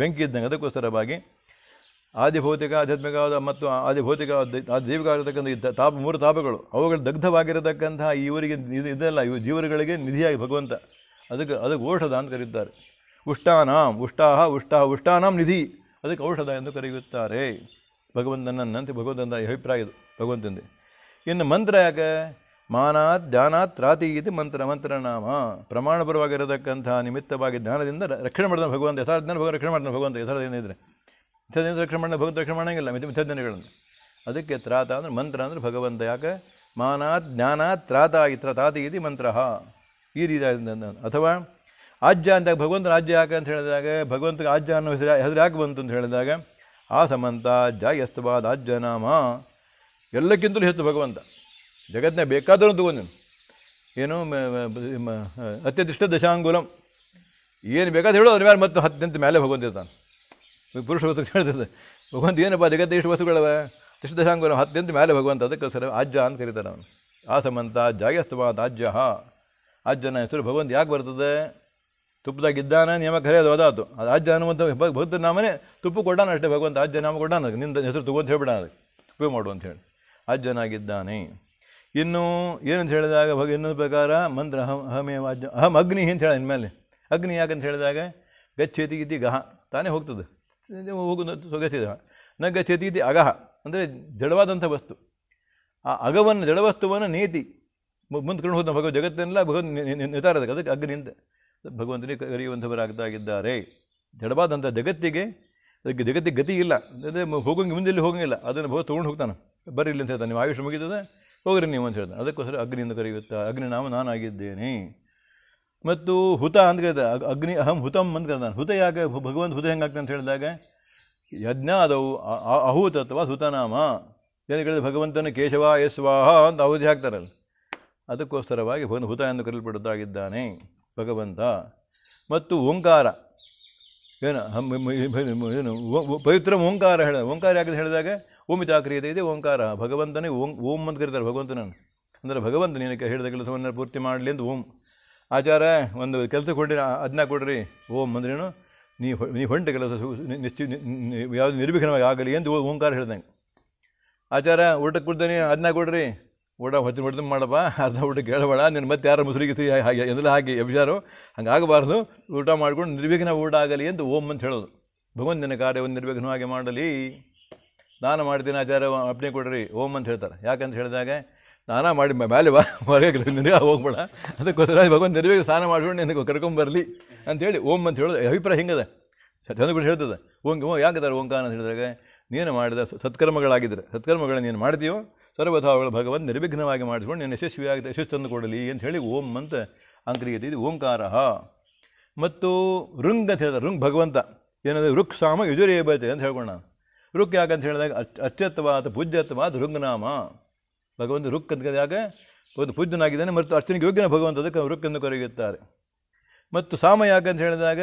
ಬೆಂಕಿ ಇದ್ದಂಗೆ ಅದಕ್ಕೋಸ್ಕರವಾಗಿ ಆದಿ ಭೌತಿಕ ಆಧ್ಯಾತ್ಮಿಕವಾದ ಮತ್ತು ಆದಿ ಭೌತಿಕ ದೈವಿಕ ಆಗಿರತಕ್ಕಂಥ ಈ ತಾಪ ಮೂರು ತಾಪಗಳು ಅವುಗಳು ದಗ್ಧವಾಗಿರತಕ್ಕಂತಹ ಇವರಿಗೆ ಇದೆಲ್ಲ ಇವು ಜೀವರುಗಳಿಗೆ ನಿಧಿಯಾಗಿ ಭಗವಂತ ಅದಕ್ಕೆ ಅದಕ್ಕೆ ಔಷಧ ಅಂತ ಕರೀತಾರೆ ಉಷ್ಟಾನಾಂ ಉಷ್ಟಾಹ ಉಷ್ಟಾಹ ಉಷ್ಟಾನಾಂ ನಿಧಿ ಅದಕ್ಕೆ ಔಷಧ ಎಂದು ಕರೆಯುತ್ತಾರೆ ಭಗವಂತನನ್ನಂತೆ ಭಗವಂತನ ಅಭಿಪ್ರಾಯ ಇದು ಭಗವಂತಂದೆ ಇನ್ನು ಮಂತ್ರ ಯಾಕೆ ಮಾನಾತ್ ಧ್ಯಾನಾತ್ ರಾತಿ ಇದು ಮಂತ್ರ ಮಂತ್ರನಾಮ ಪ್ರಮಾಣಪರವಾಗಿರತಕ್ಕಂಥ ನಿಮಿತ್ತವಾಗಿ ಜ್ಞಾನದಿಂದ ರಕ್ಷಣೆ ಮಾಡಿದ ಭಗವಂತ ಜ್ಞಾನ ಭಗವಂತ ರಕ್ಷಣೆ ಮಾಡಿದ ಭಗವಂತ ಯಥಾರ್ಥ ಇದ್ದರೆ ಮಿಥ್ಯಾದಿಂದ ರಕ್ಷಣೆ ಮಾಡಿದ ಭಗವಂತ ರಕ್ಷಣೆ ಮಾಡೋಂಗಿಲ್ಲ ಮಿತಿ ಮಿಥ್ಯಾಜ್ಞಾನಗಳನ್ನು ಅದಕ್ಕೆ ತ್ರಾತ ಅಂದರೆ ಮಂತ್ರ ಅಂದರೆ ಭಗವಂತ ಯಾಕೆ ಮಾನಾತ್ ಜ್ಞಾನಾತ್ ತ್ರಾತ ಇತ್ರ ತಾತಿ ಇದು ಮಂತ್ರ ಈ ರೀತಿಯಾದ ಅಥವಾ ಆಜ್ಯ ಅಂದಾಗ ಭಗವಂತನ ಆಜ್ಯ ಯಾಕೆ ಅಂತ ಹೇಳಿದಾಗ ಭಗವಂತ ಆಜ್ಯ ಅನ್ನೋ ಹೆಸರು ಹೆಸರು ಯಾಕೆ ಬಂತು ಅಂತ ಹೇಳಿದಾಗ ಆ ಸಮಂತ ಆಜ್ಯ ನಾಮ ಎಲ್ಲಕ್ಕಿಂತಲೂ ಹೆಚ್ಚು ಭಗವಂತ ಜಗತ್ತಿನ ಬೇಕಾದರೂ ತಗೊಂಡು ಏನು ಅತ್ಯದಿಷ್ಟ ದಶಾಂಗುಲಂ ಏನು ಬೇಕಾದ್ರೆ ಹೇಳೋ ಅದ್ರ ಮೇಲೆ ಮತ್ತು ಹತ್ತಿನಂತ ಮೇಲೆ ಭಗವಂತ ಇರ್ತಾನೆ ಪುರುಷ ವಸ್ತು ಹೇಳ್ತಿದ್ದೆ ಭಗವಂತ ಏನಪ್ಪ ಜಗತ್ತಿನ ಇಷ್ಟು ವಸ್ತುಗಳವೆ ಇಷ್ಟು ದಶಾಂಗುಲಂ ಹತ್ತಿನಂತ ಮೇಲೆ ಭಗವಂತ ಅದಕ್ಕೆ ಆಜ್ಜ ಆಜ್ಯ ಅಂತ ಕರೀತಾರೆ ಅವನು ಆ ಸಮಂತ ಜಾಗ್ಯಸ್ತವಾದ ಆಜ್ಯ ಆಜ್ಯನ ಹೆಸರು ಭಗವಂತ ಯಾಕೆ ಬರ್ತದೆ ತುಪ್ಪದಾಗಿದ್ದಾನ ನಿಯಮ ಕರೆಯೋದು ಅದಾತು ಅದು ಆಜ್ಯ ಹನುಮಂತ ಭಕ್ತ ನಾಮನೇ ತುಪ್ಪು ಕೊಟ್ಟಾನ ಅಷ್ಟೇ ಭಗವಂತ ಆಜ್ಯ ನಾಮ ಕೊಟ್ಟಾನ ನಿಂದ ಹೆಸರು ತಗೊಂತ ಹೇಳ್ಬಿಡ ಅದಕ್ಕೆ ಉಪಯೋಗ ಮಾಡು ಅಂತ ಹೇಳಿ ಇನ್ನು ಏನಂತ ಹೇಳಿದಾಗ ಭಗ ಇನ್ನೊಂದು ಪ್ರಕಾರ ಮಂತ್ರ ಅಹಂ ಅಹಮೇವ ಅಜ್ಜ ಅಹಂ ಅಗ್ನಿ ಅಂತ ಹೇಳ ಇನ್ಮೇಲೆ ಅಗ್ನಿ ಯಾಕಂತ ಹೇಳಿದಾಗ ಗಚ್ಚೇತಿ ಗಿತಿ ಗಹ ತಾನೇ ಹೋಗ್ತದೆ ಹೋಗೋದು ಗಚ್ಚಿದ ನ ಗಚ್ಚೇತಿ ಗಿತಿ ಅಗಹ ಅಂದರೆ ಜಡವಾದಂಥ ವಸ್ತು ಆ ಅಗವನ್ನು ಜಡವಸ್ತುವನ್ನು ನೀತಿ ಮುಂದ್ಕೊಂಡು ಹೋದ ಭಗವ ಜಗತ್ತೆಲ್ಲ ಭಗವಂತ ನಿತಾರದಕ್ಕೆ ಅದಕ್ಕೆ ಅಗ್ನಿ ಅಂತ ಭಗವಂತನೇ ಕರೆಯುವಂಥವರಾಗ್ತಾಗಿದ್ದಾರೆ ಜಡವಾದಂಥ ಜಗತ್ತಿಗೆ ಅದಕ್ಕೆ ಜಗತ್ತಿಗೆ ಗತಿ ಇಲ್ಲ ಅದೇ ಮುಂದೆ ಇಲ್ಲಿ ಹೋಗಂಗಿಲ್ಲ ಅದನ್ನು ಭವ ತೊಗೊಂಡು ಹೋಗ್ತಾನೆ ಬರೀ ಇಲ್ಲಿ ಅಂತ ಹೇಳ್ತಾನೆ ನೀವು ಆಯುಷ್ ಮುಗಿತದೆ ಹೋಗ್ರಿ ನೀವು ಅಂತ ಹೇಳ್ತಾನೆ ಅದಕ್ಕೋಸ್ಕರ ಅಗ್ನಿಯಿಂದ ಕರೆಯುತ್ತಾ ಅಗ್ನಿ ನಾಮ ನಾನಾಗಿದ್ದೇನೆ ಮತ್ತು ಹುತ ಅಂತ ಕೇಳ್ತಾರೆ ಅಗ್ನಿ ಅಹಂ ಹುತಂ ಅಂತ ಕೇಳ್ತಾನೆ ಹುತ ಯಾಕೆ ಭಗವಂತ ಹುತ ಹೆಂಗಾಗ್ತದೆ ಅಂತ ಹೇಳಿದಾಗ ಯಜ್ಞ ಅದವು ಅಹೂತ ಅಥವಾ ಸುತನಾಮ ಏನು ಕೇಳಿದ್ರೆ ಭಗವಂತನ ಕೇಶವ ಯಶ್ವಾಹ ಅಂತ ಅವಧಿ ಹಾಕ್ತಾರಲ್ಲ ಅದಕ್ಕೋಸ್ಕರವಾಗಿ ಭಗವಂತ ಹುತ ಎಂದು ಕರೆಯಲ್ಪಡುತ್ತಾಗಿದ್ದಾನೆ ಭಗವಂತ ಮತ್ತು ಓಂಕಾರ ಏನು ಏನು ಪವಿತ್ರ ಓಂಕಾರ ಹೇಳ ಓಂಕಾರ ಯಾಕೆ ಹೇಳಿದಾಗ ಓಮಿತಾಕ್ರಿಯತೆ ಇದೆ ಓಂಕಾರ ಭಗವಂತನೇ ಓಂ ಓಂ ಅಂತ ಕರೀತಾರೆ ಭಗವಂತನನ್ನು ಅಂದರೆ ಭಗವಂತ ನೀನು ಹೇಳಿದ ಕೆಲಸವನ್ನು ಪೂರ್ತಿ ಮಾಡಲಿ ಅಂತ ಓಂ ಆಚಾರ ಒಂದು ಕೆಲಸ ಕೊಡಿರಿ ಅದನ್ನ ಕೊಡ್ರಿ ಓಂ ಅಂದ್ರೇನು ನೀ ನೀ ಹೊಂಟ ಕೆಲಸ ನಿಶ್ಚಿ ಯಾವುದು ನಿರ್ವಿಘ್ನವಾಗಿ ಆಗಲಿ ಎಂದು ಓಂಕಾರ ಹೇಳ್ದಂಗೆ ಆಚಾರ ಊಟಕ್ಕೆ ಕೊಡ್ತೇನೆ ಅದನ್ನ ಕೊಡ್ರಿ ಊಟ ಹೊತ್ತು ಹೊಡೆದು ಮಾಡಪ್ಪ ಅರ್ಧ ಊಟ ಕೇಳಬೇಡ ನಿನ್ನ ಮತ್ತೆ ಯಾರ ಮುಸುರಿಗಿತಿ ಹಾಗೆ ಎಂದ್ರೆ ಹಾಗೆ ಎಬ್ಜಾರು ಹಂಗಾಗಬಾರ್ದು ಊಟ ಮಾಡ್ಕೊಂಡು ನಿರ್ವಿಘ್ನ ಊಟ ಆಗಲಿ ಎಂದು ಓಂ ಅಂತ ಹೇಳೋದು ಭಗವಂತ ನಿನ್ನ ಕಾರ್ಯವನ್ನು ನಿರ್ವಿಘ್ನವಾಗಿ ಮಾಡಲಿ ನಾನು ಮಾಡ್ತೀನಿ ಆಚಾರ್ಯ ಅಪ್ಪಣೆ ಕೊಡ್ರಿ ಓಂ ಅಂತ ಹೇಳ್ತಾರೆ ಯಾಕಂತ ಹೇಳಿದಾಗ ಸ್ನಾನ ಮಾಡಿ ಮೇಲೆ ಬಾ ನಿನಗೆ ಹೋಗ್ಬೇಡ ಅದಕ್ಕೋಸ್ಕರ ಭಗವಂತ ನಿರ್ವಿಘ್ನ ಸ್ನಾನ ಮಾಡಿಕೊಂಡು ನಿನಗೆ ಕರ್ಕೊಂಬರಲಿ ಅಂತೇಳಿ ಓಂ ಅಂತ ಹೇಳೋದು ಅಭಿಪ್ರಾಯ ಹಿಂಗದ ಚಂದ್ರಗುರು ಹೇಳ್ತದೆ ಓಂ ಓ ಯಾಕದಾರ ಓಂಕಾರ ಅಂತ ಹೇಳಿದಾಗ ನೀನು ಮಾಡಿದ ಸತ್ಕರ್ಮಗಳಾಗಿದ್ದರೆ ಸತ್ಕರ್ಮಗಳನ್ನ ನೀನು ಮಾಡ್ತೀಯೋ ಸರ್ವಥಾವುಗಳ ಭಗವಂತ ನಿರ್ವಿಘ್ನವಾಗಿ ಮಾಡಿಸ್ಕೊಂಡು ನೀನು ಯಶಸ್ವಿಯಾಗಿ ಯಶಸ್ಸನ್ನು ಕೊಡಲಿ ಅಂತ ಹೇಳಿ ಓಂ ಅಂತ ಅಂಕ್ರಿಯತೆ ಇದು ಓಂಕಾರ ಮತ್ತು ಋಂಗ್ ಅಂತ ಹೇಳ್ತಾರೆ ಋಂಗ್ ಭಗವಂತ ಏನಂದರೆ ಋಕ್ ಸಾಮ ಯಜುರೇಬತೆ ಅಂತ ಹೇಳ್ಕೊಣ ಋಕ್ ಯಾಕಂತ ಹೇಳಿದಾಗ ಅಚ್ ಅತ್ಯತ್ವಾದ ಪೂಜ್ಯತ್ವಾದ ಋಂಗ್ನಾಮ ಭಗವಂತ ಋಕ್ ಅಂತ ಯಾಕೆ ಒಂದು ಪೂಜ್ಯನಾಗಿದ್ದಾನೆ ಮತ್ತು ಅರ್ಚನೆಗೆ ಯೋಗ್ಯನ ಭಗವಂತ ಅದಕ್ಕೆ ಋಕ್ ಎಂದು ಕರೆಯುತ್ತಾರೆ ಮತ್ತು ಸಾಮ ಯಾಕಂತ ಹೇಳಿದಾಗ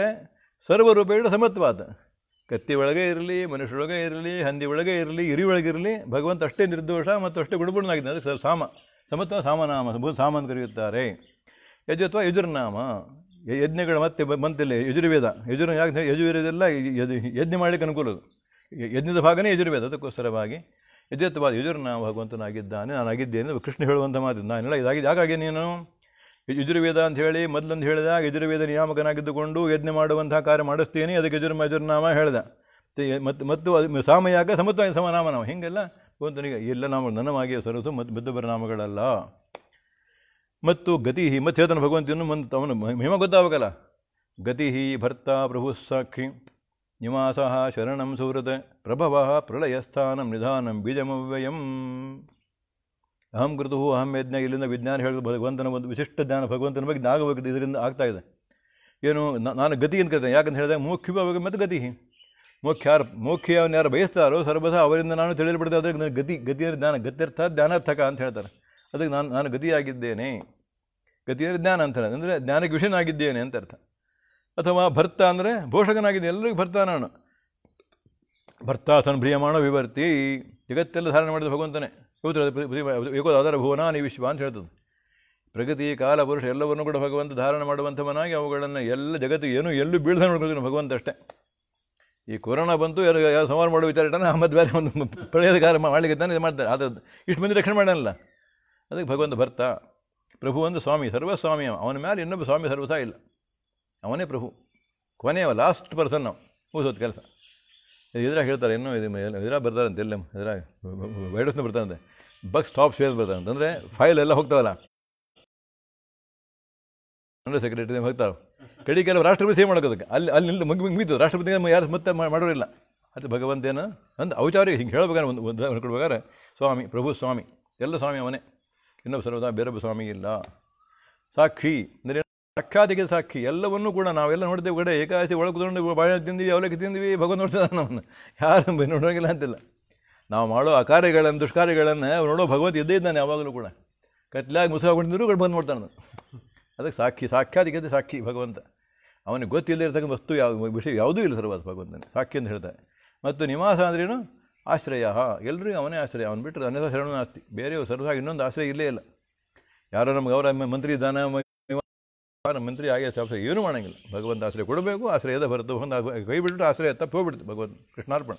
ಸರ್ವರೂಪೇಣ ಸಮತ್ವಾದ ಕತ್ತಿ ಒಳಗೆ ಇರಲಿ ಮನುಷ್ಯರೊಳಗೆ ಇರಲಿ ಹಂದಿ ಒಳಗೆ ಇರಲಿ ಇರಿ ಇರಲಿ ಭಗವಂತ ಅಷ್ಟೇ ನಿರ್ದೋಷ ಮತ್ತು ಅಷ್ಟೇ ಗುಣಗುಣನಾಗಿದ್ದಾನೆ ಅದಕ್ಕೆ ಸಾಮ ಸಮತ್ವ ಸಾಮನಾಮ ಸಾಮ ಅಂತ ಕರೆಯುತ್ತಾರೆ ಯಜತ್ವ ಯಜುರ್ನಾಮ ಯಜ್ಞಗಳ ಮತ್ತೆ ಬಂತಿಲ್ಲ ಯಜುರ್ವೇದ ಯಜುರ್ ಯಾಕೆ ಯಜುರ್ವೇದೆಲ್ಲ ಯಜ್ಞ ಮಾಡಲಿಕ್ಕೆ ಅನುಕೂಲದು ಯಜ್ಞದ ಭಾಗನೇ ಯಜುರ್ವೇದ ಅದಕ್ಕೋಸ್ಕರವಾಗಿ ಯಜತ್ವಾದ ಯಜುರ್ನಾಮ ಭಗವಂತನಾಗಿದ್ದಾನೆ ನಾನಾಗಿದ್ದೇನೆ ಕೃಷ್ಣ ಹೇಳುವಂಥ ಮಾತು ನಾನೆಲ್ಲ ಇದಾಗಿ ಯಾಕಾಗಿ ನೀನು ಯಜುರ್ವೇದ ಅಂತ ಹೇಳಿ ಮೊದಲಂದು ಹೇಳಿದಾಗ ಯಜುರ್ವೇದ ನಿಯಾಮಕನಾಗಿದ್ದುಕೊಂಡು ಯಜ್ಞ ಮಾಡುವಂಥ ಕಾರ್ಯ ಮಾಡಿಸ್ತೀನಿ ಅದಕ್ಕೆ ಯಜುರ್ಮ ಯಜುರ್ನಾಮ ಹೇಳ್ದೆ ಮತ್ತು ಮತ್ತು ಅದು ಸಾಮಯಾಗ ಸಮತ್ವ ಸಮನಾಮ ನಾವು ಹೀಗೆಲ್ಲ ಬೋಧನಿಗೆ ಎಲ್ಲ ನಾಮ ನನ್ನವಾಗಿ ಸರಸು ಮತ್ತು ಬಿದ್ದು ನಾಮಗಳಲ್ಲ ಮತ್ತು ಗತಿ ಮತ್ತು ಹೇಳ್ತಾನೆ ಭಗವಂತನ ಮುಂದೆ ಅವನು ಮಹಿಮ ಗೊತ್ತಾಗಲ್ಲ ಗತಿ ಭರ್ತ ಪ್ರಭು ಸಾಕ್ಷಿ ನಿವಾಸ ಶರಣಂ ಸುಹೃತೆ ಪ್ರಭವ ಪ್ರಳಯಸ್ಥಾನಂ ನಿಧಾನಂ ಬೀಜಮವ್ಯಯಂ ಅಹಂ ಗುರುದು ಅಹಂ ಯಜ್ಞ ಇಲ್ಲಿಂದ ವಿಜ್ಞಾನ ಹೇಳಿದ ಭಗವಂತನ ಒಂದು ವಿಶಿಷ್ಟ ಜ್ಞಾನ ಭಗವಂತನ ಬಗ್ಗೆ ನಾಗಬೇಕು ಇದರಿಂದ ಆಗ್ತಾ ಇದೆ ಏನು ನಾನು ಗತಿ ಅಂತ ಕರಿತೇನೆ ಯಾಕಂತ ಹೇಳಿದಾಗ ಮುಖ್ಯವಾಗಿ ಮತ್ತು ಗತಿ ಮೋಕ್ಷ ಯಾರು ಮೋಕ್ಷ ಯಾರು ಯಾರು ಬಯಸ್ತಾರೋ ಸರ್ವಸ ಅವರಿಂದ ನಾನು ತಿಳಿಲ್ಬಿಡ್ದೆ ಅದಕ್ಕೆ ನನ್ನ ಗತಿ ಗತಿಯ ಜ್ಞಾನ ಗತ್ಯರ್ಥ ಜ್ಞಾನಾರ್ಥಕ ಅಂತ ಹೇಳ್ತಾರೆ ಅದಕ್ಕೆ ನಾನು ನಾನು ಗತಿಯಾಗಿದ್ದೇನೆ ಗತಿಯ ಜ್ಞಾನ ಅಂತಾರೆ ಅಂದರೆ ಜ್ಞಾನಕ್ಕೆ ವಿಷಯನಾಗಿದ್ದೇನೆ ಅಂತ ಅರ್ಥ ಅಥವಾ ಭರ್ತ ಅಂದರೆ ಪೋಷಕನಾಗಿದ್ದೇನೆ ಎಲ್ಲರಿಗೂ ಭರ್ತ ನಾನು ಭರ್ತಾಸನ ಭ್ರಿಯಮಾಣ ವಿವರ್ತಿ ಜಗತ್ತೆಲ್ಲ ಧಾರಣೆ ಮಾಡಿದ ಭಗವಂತನೇ ಯೋಗದಾದರ ಭುವನಾನಿ ವಿಶ್ವ ಅಂತ ಹೇಳ್ತದೆ ಪ್ರಗತಿ ಕಾಲ ಪುರುಷ ಎಲ್ಲವನ್ನೂ ಕೂಡ ಭಗವಂತ ಧಾರಣ ಮಾಡುವಂಥವನಾಗಿ ಅವುಗಳನ್ನು ಎಲ್ಲ ಜಗತ್ತು ಏನು ಎಲ್ಲೂ ಬೀಳ್ದ ನೋಡ್ಕೊಳ್ತೀನಿ ಭಗವಂತ ಅಷ್ಟೇ ಈ ಕೊರೋನಾ ಬಂತು ಯಾರು ಯಾರು ಸಂವಾರ ಮಾಡೋ ವಿಚಾರ ಅಹಮದ್ ಬೇರೆ ಒಂದು ಪ್ರಳಯದ ಕಾಲ ಮಾಡಲಿಕ್ಕೆ ತಾನೆ ಇದು ಮಾಡ್ತಾರೆ ಆದರೆ ಇಷ್ಟು ಮಂದಿ ರಕ್ಷಣೆ ಮಾಡಲ್ಲ ಅದಕ್ಕೆ ಭಗವಂತ ಭರ್ತ ಪ್ರಭು ಒಂದು ಸ್ವಾಮಿ ಸರ್ವಸ್ವಾಮಿ ಅವನ ಮೇಲೆ ಇನ್ನೊಬ್ಬ ಸ್ವಾಮಿ ಸರ್ವಸ ಇಲ್ಲ ಅವನೇ ಪ್ರಭು ಕೊನೆಯ ಲಾಸ್ಟ್ ಪರ್ಸನ್ ನಾವು ಊಸೋದು ಕೆಲಸ ಎದುರಾಗಿ ಹೇಳ್ತಾರೆ ಇನ್ನೂ ಇದು ಎದುರಾಗಿ ಬರ್ತಾರಂತೆ ಎಲ್ಲ ಎದುರಾಗಿ ವೈಡಸ್ನ ಬರ್ತಾರಂತೆ ಬಗ್ ಸ್ಟಾಪ್ ಸೇರ್ ಬರ್ತಾರೆ ಅಂದರೆ ಫೈಲ್ ಎಲ್ಲ ಹೋಗ್ತಾವಲ್ಲ ಅಂದರೆ ಸೆಕ್ರೆಟರಿ ಹೋಗ್ತಾವೆ ಕಡೆ ಕೆಲವು ರಾಷ್ಟ್ರಪತಿ ಸೇವೆ ಮಾಡೋದಕ್ಕೆ ಅಲ್ಲಿ ಅಲ್ಲಿ ನಿಲ್ದು ಮುಗಿ ಮುಗಿತು ರಾಷ್ಟ್ರಪತಿ ಯಾರು ಮತ್ತೆ ಮಾಡೋರಿಲ್ಲ ಅದು ಭಗವಂತೇನ ಅಂತ ಔಚಾರಿ ಹಿಂಗೆ ಹೇಳ್ಬೇಕಾದ್ರೆ ಒಂದು ಒಂದು ಕೊಡ್ಬೇಕಾದ್ರೆ ಸ್ವಾಮಿ ಪ್ರಭು ಸ್ವಾಮಿ ಎಲ್ಲ ಸ್ವಾಮಿ ಅವನೇ ಇನ್ನೊಬ್ಬ ಸರ್ವದ ಬೇರೊಬ್ಬ ಸ್ವಾಮಿ ಇಲ್ಲ ಸಾಕ್ಷಿ ಅಂದರೆ ಸಾಕ್ಷಾತಿಗೆ ಸಾಕ್ಷಿ ಎಲ್ಲವನ್ನೂ ಕೂಡ ನಾವೆಲ್ಲ ನೋಡಿದ್ದೇವೆ ಕಡೆ ಏಕಾದಶಿ ಒಳಗೆ ಕುತ್ಕೊಂಡು ಬಾಳೆ ತಿಂದಿವಿ ಅವಳಕ್ಕೆ ತಿಂದಿವಿ ಭಗವಂತ ನೋಡ್ತಾ ನಮ್ಮನ್ನು ಯಾರು ನೋಡೋಂಗಿಲ್ಲ ಅಂತಿಲ್ಲ ನಾವು ಮಾಡೋ ಅಕಾರ್ಯಗಳನ್ನು ದುಷ್ಕಾರ್ಯಗಳನ್ನು ನೋಡೋ ಭಗವಂತ ಇದ್ದೇ ಇದ್ದಾನೆ ಯಾವಾಗಲೂ ಕೂಡ ಕತ್ಲಾಗಿ ಮುಸುಕೊಂಡಿದ್ರು ಕೂಡ ಬಂದು ನೋಡ್ತಾನೆ ಅದಕ್ಕೆ ಸಾಕ್ಷಿ ಸಾಕ್ಷಾದಿಗೆ ಸಾಕ್ಷಿ ಭಗವಂತ ಅವನಿಗೆ ಗೊತ್ತಿಲ್ಲದೆ ಇರ್ತಕ್ಕಂಥ ವಸ್ತು ಯಾವ ವಿಷಯ ಯಾವುದೂ ಇಲ್ಲ ಸರ್ವಾದ ಭಗವಂತನ ಸಾಕ್ಷಿ ಅಂತ ಹೇಳ್ತಾರೆ ಮತ್ತು ನಿವಾಸ ಅಂದ್ರೇನು ಆಶ್ರಯ ಎಲ್ಲರಿಗೂ ಅವನೇ ಆಶ್ರಯ ಅವನು ಬಿಟ್ಟರೆ ಅನೇಕ ಶರಣನ ಆಸ್ತಿ ಬೇರೆಯವರು ಸರ್ವಾಗಿ ಇನ್ನೊಂದು ಆಶ್ರಯ ಇಲ್ಲೇ ಇಲ್ಲ ಯಾರೋ ನಮ್ಗೆ ಅವರ ಮಂತ್ರಿ ಇದ್ದಾನೆ ನಮ್ಮ ಮಂತ್ರಿ ಆಗಿ ಸಾಫ್ಟ್ವೇರ್ ಏನೂ ಮಾಡೋಂಗಿಲ್ಲ ಭಗವಂತ ಆಶ್ರಯ ಕೊಡಬೇಕು ಆಶ್ರಯದ ಬರುತ್ತೆ ಒಂದು ಕೈ ಬಿಟ್ಟು ಆಶ್ರಯ ತಪ್ಪು ಹೋಗ್ಬಿಡ್ತು ಭಗವಂತ ಕೃಷ್ಣಾರ್ಪಣ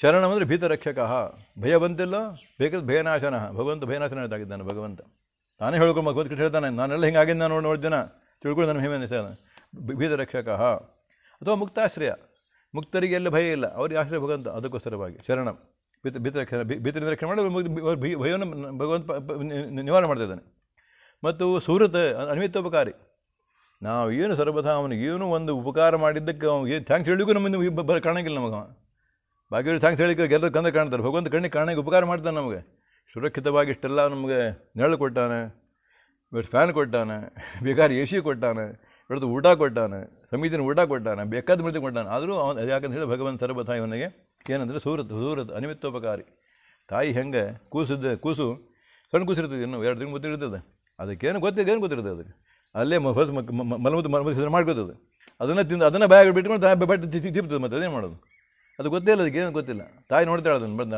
ಶರಣ ಅಂದರೆ ಭೀತರಕ್ಷಕ ಭಯ ಬಂತಿಲ್ಲ ಬೇಕಾದ ಭಯನಾಶನ ಭಗವಂತ ಭಯನಾಶನ ಇದ್ದಾಗಿದ್ದಾನೆ ಭಗವಂತ ತಾನೇ ಹೇಳ್ಕೊಂಡು ಭಗವಂತ ಕೃಷ್ಣ ಹೇಳ್ತಾನೆ ನಾನೆಲ್ಲ ಹಿಂಗಾಗಿದ್ದು ನಾನು ನೋಡಿ ಜನ ತಿಳ್ಕೊಂಡು ಭೀತ ರಕ್ಷಕ ಭೀತರಕ್ಷಕ ಅಥವಾ ಮುಕ್ತಾಶ್ರಯ ಮುಕ್ತರಿಗೆ ಎಲ್ಲ ಭಯ ಇಲ್ಲ ಅವ್ರಿಗೆ ಆಶ್ರಯ ಭಗವಂತ ಅದಕ್ಕೋಸ್ಕರವಾಗಿ ಶರಣ ಭೀತ ಭೀತರಕ್ಷಣ ಭೀತರಿಂದ ರಕ್ಷಣೆ ಮಾಡಿ ಭಯವನ್ನು ಭಗವಂತ ನಿವಾರಣೆ ಮಾಡ್ತಿದ್ದಾನೆ ಮತ್ತು ಸುಹೃತ್ ಉಪಕಾರಿ ನಾವು ಏನು ಸರ್ವಥ ಅವನಿಗೆ ಏನು ಒಂದು ಉಪಕಾರ ಮಾಡಿದ್ದಕ್ಕೆ ಅವನಿಗೆ ಥ್ಯಾಂಕ್ಸ್ ಹೇಳಿಗೂ ನಮಗೆ ಬರ ಕಾಣಂಗಿಲ್ಲ ನಮಗೆ ಬಾಕಿಯವ್ರಿಗೆ ಥ್ಯಾಂಕ್ಸ್ ಹೇಳಿಕ ಗೆಲ್ಲ ಕಂದ ಕಾಣ್ತಾರೆ ಭಗವಂತ ಕಣ್ಣಿಗೆ ಕಾಣಕ್ಕೆ ಉಪಕಾರ ಮಾಡ್ತಾನೆ ನಮಗೆ ಸುರಕ್ಷಿತವಾಗಿ ಇಷ್ಟೆಲ್ಲ ನಮಗೆ ನೆರಳು ಕೊಟ್ಟಾನೆ ಫ್ಯಾನ್ ಕೊಟ್ಟಾನೆ ಬೇಕಾದ್ರೆ ಎ ಸಿ ಕೊಟ್ಟಾನೆ ಇವತ್ತು ಊಟ ಕೊಟ್ಟಾನೆ ಸಮಿತಿನ ಊಟ ಕೊಟ್ಟಾನೆ ಬೇಕಾದ ಮೃತಿ ಕೊಟ್ಟಾನೆ ಆದರೂ ಅವನು ಯಾಕಂತ ಹೇಳಿ ಭಗವಂತ ಸರ್ವಥ ಇವನಿಗೆ ಏನಂದರೆ ಸೂರತ್ ಸೂರತ್ ಅನಿಮಿತ್ತೋಪಕಾರಿ ತಾಯಿ ಹೆಂಗೆ ಕೂಸಿದ್ದ ಕೂಸು ಸಣ್ಣ ಕೂಸಿರ್ತದೆ ಇನ್ನು ಎರಡು ದಿನ ಮುದ್ದೆ ಅದಕ್ಕೇನು ಗೊತ್ತಿದೆ ಏನು ಗೊತ್ತಿರುತ್ತೆ ಅದಕ್ಕೆ ಅಲ್ಲೇ ಹೊಸ ಮಲಮುದ್ದು ಮಲಮುದ್ದು ಮಾಡ್ಕೋತದೆ ಅದನ್ನು ತಿಂದು ಅದನ್ನು ಬ್ಯಾಗ್ ಬಿಟ್ಕೊಂಡು ತಾಯಿ ಬಟ್ಟೆ ತಿಪ್ತದೆ ಮತ್ತೆ ಅದೇನು ಮಾಡೋದು ಅದು ಗೊತ್ತೇ ಇಲ್ಲ ಅದಕ್ಕೆ ಏನು ಗೊತ್ತಿಲ್ಲ ತಾಯಿ ನೋಡ್ತಾಳೆ ಅದನ್ನು ಬಂದ